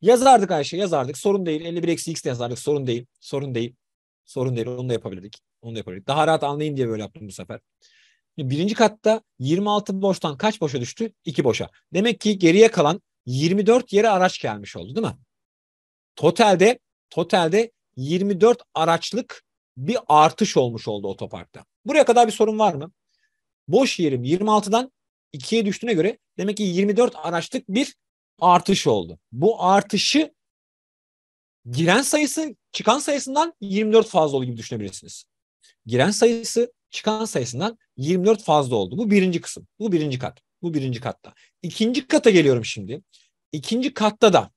Yazardık Ayşe yazardık. Sorun değil. 51 eksi x de yazardık. Sorun değil. Sorun değil. Sorun değil. Onu da yapabilirdik. Onu da yapabilirdik. Daha rahat anlayayım diye böyle yaptım bu sefer. Birinci katta 26 boştan kaç boşa düştü? 2 boşa. Demek ki geriye kalan 24 yere araç gelmiş oldu değil mi? Totalde totalde 24 araçlık bir artış olmuş oldu otoparkta. Buraya kadar bir sorun var mı? Boş yerim 26'dan 2'ye düştüğüne göre demek ki 24 araçlık bir artış oldu. Bu artışı giren sayısı çıkan sayısından 24 fazla olduğu gibi düşünebilirsiniz. Giren sayısı çıkan sayısından 24 fazla oldu. Bu birinci kısım. Bu birinci kat. Bu birinci katta. İkinci kata geliyorum şimdi. İkinci katta da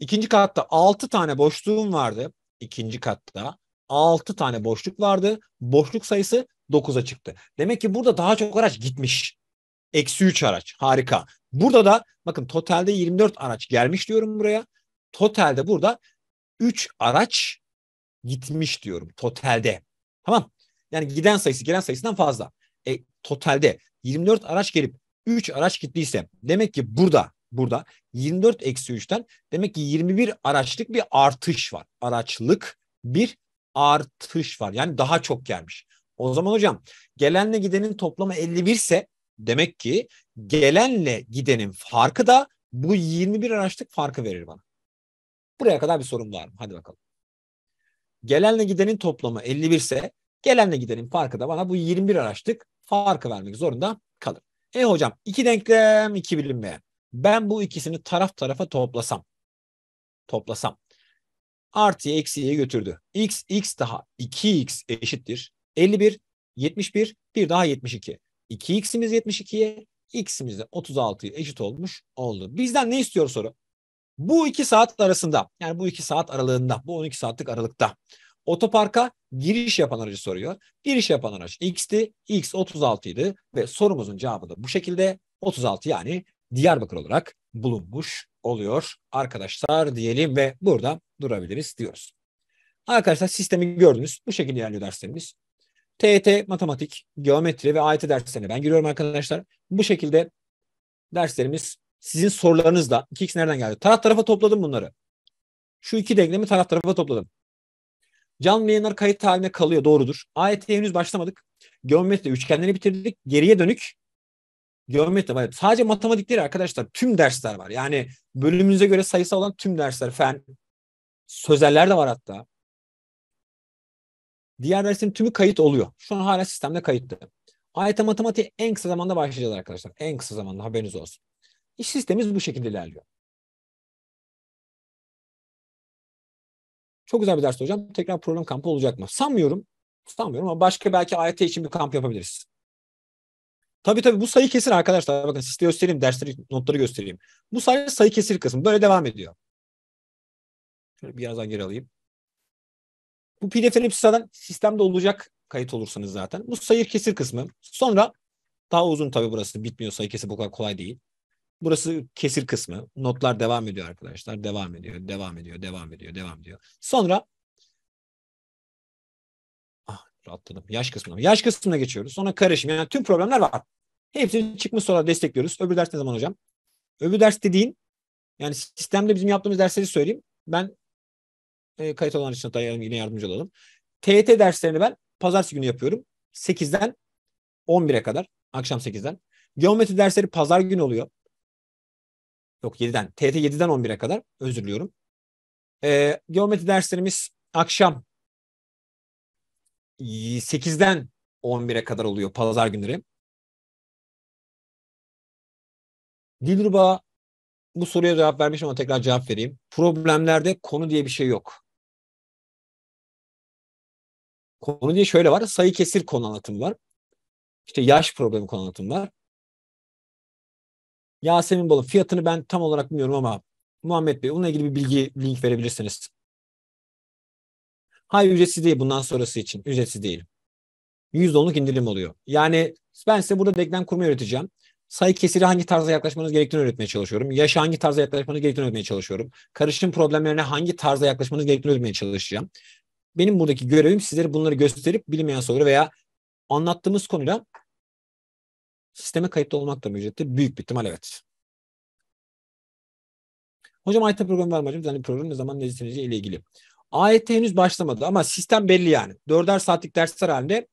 İkinci katta 6 tane boşluğum vardı. İkinci katta 6 tane boşluk vardı. Boşluk sayısı 9'a çıktı. Demek ki burada daha çok araç gitmiş. Eksi 3 araç. Harika. Burada da bakın totalde 24 araç gelmiş diyorum buraya. Totalde burada 3 araç gitmiş diyorum totalde. Tamam. Yani giden sayısı gelen sayısından fazla. E, totalde 24 araç gelip 3 araç gittiyse demek ki burada burada 24 eksi 3'ten demek ki 21 araçlık bir artış var. Araçlık bir artış var. Yani daha çok gelmiş. O zaman hocam gelenle gidenin toplamı 51 ise demek ki gelenle gidenin farkı da bu 21 araçlık farkı verir bana. Buraya kadar bir sorun var mı? Hadi bakalım. Gelenle gidenin toplamı 51 ise gelenle gidenin farkı da bana bu 21 araçlık farkı vermek zorunda kalır. E hocam iki denklem iki bilinmeyen. Ben bu ikisini taraf tarafa toplasam. Toplasam. Artıya eksiye götürdü. X, X daha 2X eşittir. 51, 71, bir daha 72. 2X'imiz 72'ye, X'imiz de 36'ya eşit olmuş oldu. Bizden ne istiyor soru? Bu iki saat arasında yani bu iki saat aralığında bu 12 saatlik aralıkta otoparka giriş yapan aracı soruyor. Giriş yapan araç X'ti. X 36 idi ve sorumuzun cevabı da bu şekilde 36 yani Diyarbakır olarak bulunmuş oluyor arkadaşlar diyelim ve burada durabiliriz diyoruz. Arkadaşlar sistemi gördünüz. Bu şekilde ilerliyor derslerimiz. TET, matematik, geometri ve AYT derslerine ben giriyorum arkadaşlar. Bu şekilde derslerimiz sizin sorularınızla 2x nereden geldi? Taraf tarafa topladım bunları. Şu iki denklemi taraf tarafa topladım. Canlı yayınlar kayıt haline kalıyor doğrudur. AYT'ye henüz başlamadık. Geometri üçgenleri bitirdik. Geriye dönük Geometri var. Sadece matematik değil arkadaşlar. Tüm dersler var. Yani bölümünüze göre sayısal olan tüm dersler. Fen, sözeller de var hatta. Diğer derslerin tümü kayıt oluyor. Şu an hala sistemde kayıtlı. AYT matematiği en kısa zamanda başlayacağız arkadaşlar. En kısa zamanda haberiniz olsun. İş sistemimiz bu şekilde ilerliyor. Çok güzel bir ders hocam. Tekrar program kampı olacak mı? Sanmıyorum. Sanmıyorum ama başka belki AYT için bir kamp yapabiliriz. Tabii tabii bu sayı kesir arkadaşlar. Bakın size göstereyim, dersleri, notları göstereyim. Bu sayı sayı kesir kısmı. Böyle devam ediyor. Şöyle birazdan geri alayım. Bu pdf'ler hepsi zaten sistemde olacak kayıt olursanız zaten. Bu sayı kesir kısmı. Sonra daha uzun tabii burası bitmiyor. Sayı kesir bu kadar kolay değil. Burası kesir kısmı. Notlar devam ediyor arkadaşlar. Devam ediyor, devam ediyor, devam ediyor, devam ediyor. Sonra atladım. Yaş kısmına. Yaş kısmına geçiyoruz. Sonra karışım. Yani tüm problemler var. Hepsini çıkmış sorular destekliyoruz. Öbür ders ne zaman hocam? Öbür ders dediğin yani sistemde bizim yaptığımız dersleri söyleyeyim. Ben e, kayıt olan için hatta yine yardımcı olalım. TET derslerini ben pazartesi günü yapıyorum. 8'den 11'e kadar. Akşam 8'den. Geometri dersleri pazar günü oluyor. Yok 7'den. TET 7'den 11'e kadar. Özür diliyorum. E, geometri derslerimiz akşam 8'den 11'e kadar oluyor pazar günleri. Dilruba bu soruya cevap vermiş ama tekrar cevap vereyim. Problemlerde konu diye bir şey yok. Konu diye şöyle var. Sayı kesir konu anlatımı var. İşte yaş problemi konu anlatımı var. Yasemin Balım fiyatını ben tam olarak bilmiyorum ama Muhammed Bey onunla ilgili bir bilgi link verebilirsiniz. Hayır ücretsiz değil bundan sonrası için. Ücretsiz değil. %10'luk indirim oluyor. Yani ben size burada denklem kurma öğreteceğim. Sayı kesiri hangi tarzda yaklaşmanız gerektiğini öğretmeye çalışıyorum. Yaşa hangi tarzda yaklaşmanız gerektiğini öğretmeye çalışıyorum. Karışım problemlerine hangi tarzda yaklaşmanız gerektiğini öğretmeye çalışacağım. Benim buradaki görevim sizlere bunları gösterip bilinmeyen soru veya anlattığımız konuyla sisteme kayıtlı olmak da ücretli. Büyük bir ihtimal evet. Hocam IT programı var mı hocam? Yani program ne zaman ne ile ilgili. AYT e henüz başlamadı ama sistem belli yani. Dörder saatlik dersler halinde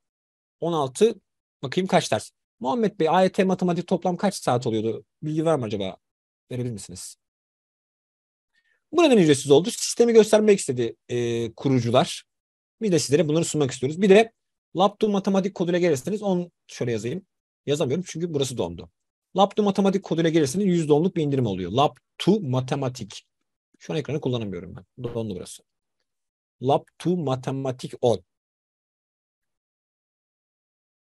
16 bakayım kaç ders. Muhammed Bey AYT e matematik toplam kaç saat oluyordu? Bilgi var mı acaba? Verebilir misiniz? Bu neden ücretsiz oldu? Sistemi göstermek istedi e, kurucular. Bir de sizlere bunları sunmak istiyoruz. Bir de Labdo matematik koduyla gelirseniz onu şöyle yazayım. Yazamıyorum çünkü burası dondu. Labdo matematik koduyla gelirseniz %10'luk bir indirim oluyor. Labdo matematik. Şu an ekranı kullanamıyorum ben. Dondu burası lab to matematik on.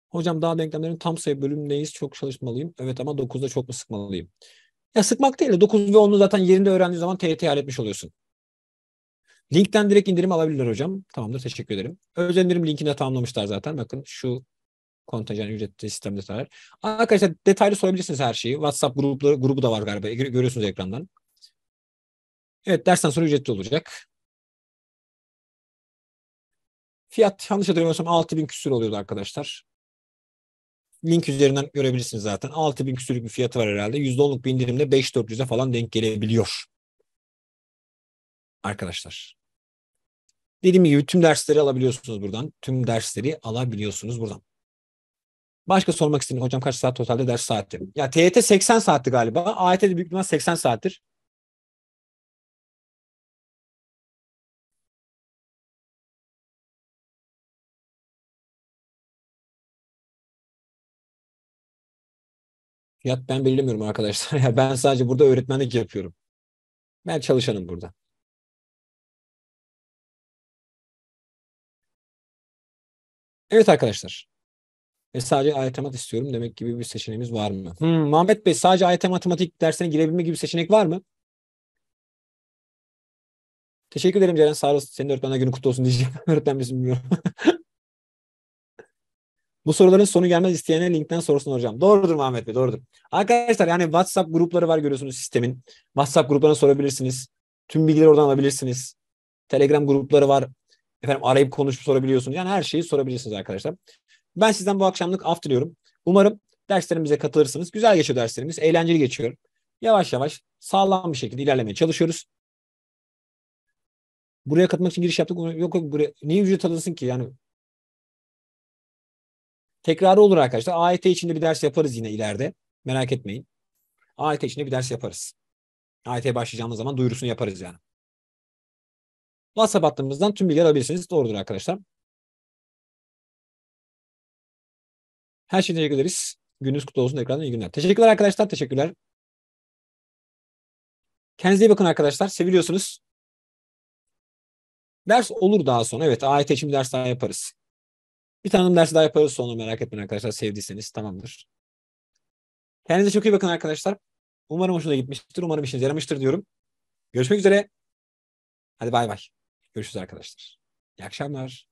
Hocam daha denklemlerin tam sayı bölümündeyiz. Çok çalışmalıyım. Evet ama 9'da çok mu sıkmalıyım? Ya sıkmak değil de 9 ve 10'u zaten yerinde öğrendiği zaman TYT halletmiş oluyorsun. Linkten direkt indirim alabilirler hocam. Tamamdır teşekkür ederim. Özel indirim linkini de tamamlamışlar zaten. Bakın şu kontenjan ücretli sistem detaylar. Arkadaşlar detaylı sorabilirsiniz her şeyi. WhatsApp grupları, grubu da var galiba. Görüyorsunuz ekrandan. Evet dersten sonra ücretli olacak. Fiyat yanlış hatırlamıyorsam 6000 küsür oluyordu arkadaşlar. Link üzerinden görebilirsiniz zaten. 6000 küsürlük bir fiyatı var herhalde. %10'luk bir indirimle 5400'e falan denk gelebiliyor. Arkadaşlar. Dediğim gibi tüm dersleri alabiliyorsunuz buradan. Tüm dersleri alabiliyorsunuz buradan. Başka sormak istedim. Hocam kaç saat totalde ders saati? Ya TYT 80 saatti galiba. AYT de büyük ihtimal 80 saattir. Fiyat ben belirlemiyorum arkadaşlar. Yani ben sadece burada öğretmenlik yapıyorum. Ben çalışanım burada. Evet arkadaşlar. E sadece ayet istiyorum demek gibi bir seçeneğimiz var mı? Hmm, Muhammed Bey sadece ayet matematik dersine girebilme gibi seçenek var mı? Teşekkür ederim Ceren. Sağ olasın. Senin öğretmenler günü kutlu olsun diyeceğim. Öğretmen bizim bilmiyorum. Bu soruların sonu gelmez isteyene linkten sorusunu soracağım Doğrudur Mehmet Bey doğrudur. Arkadaşlar yani WhatsApp grupları var görüyorsunuz sistemin. WhatsApp gruplarına sorabilirsiniz. Tüm bilgileri oradan alabilirsiniz. Telegram grupları var. Efendim arayıp konuşup sorabiliyorsunuz. Yani her şeyi sorabilirsiniz arkadaşlar. Ben sizden bu akşamlık af diliyorum. Umarım derslerimize katılırsınız. Güzel geçiyor derslerimiz. Eğlenceli geçiyor. Yavaş yavaş sağlam bir şekilde ilerlemeye çalışıyoruz. Buraya katılmak için giriş yaptık. Yok yok buraya. Niye ücret alırsın ki? Yani Tekrarı olur arkadaşlar. AYT e içinde bir ders yaparız yine ileride. Merak etmeyin. AYT e içinde bir ders yaparız. AYT'ye başlayacağımız zaman duyurusunu yaparız yani. WhatsApp hattımızdan tüm bilgiler alabilirsiniz. Doğrudur arkadaşlar. Her şeyden teşekkür ederiz. Gününüz kutlu olsun. Ekrandan iyi günler. Teşekkürler arkadaşlar. Teşekkürler. Kendinize iyi bakın arkadaşlar. Seviliyorsunuz. Ders olur daha sonra. Evet AYT e için bir ders daha yaparız. Bir tanım dersi daha yaparız sonra merak etmeyin arkadaşlar. Sevdiyseniz tamamdır. Kendinize çok iyi bakın arkadaşlar. Umarım hoşuna gitmiştir. Umarım işinize yaramıştır diyorum. Görüşmek üzere. Hadi bay bay. Görüşürüz arkadaşlar. İyi akşamlar.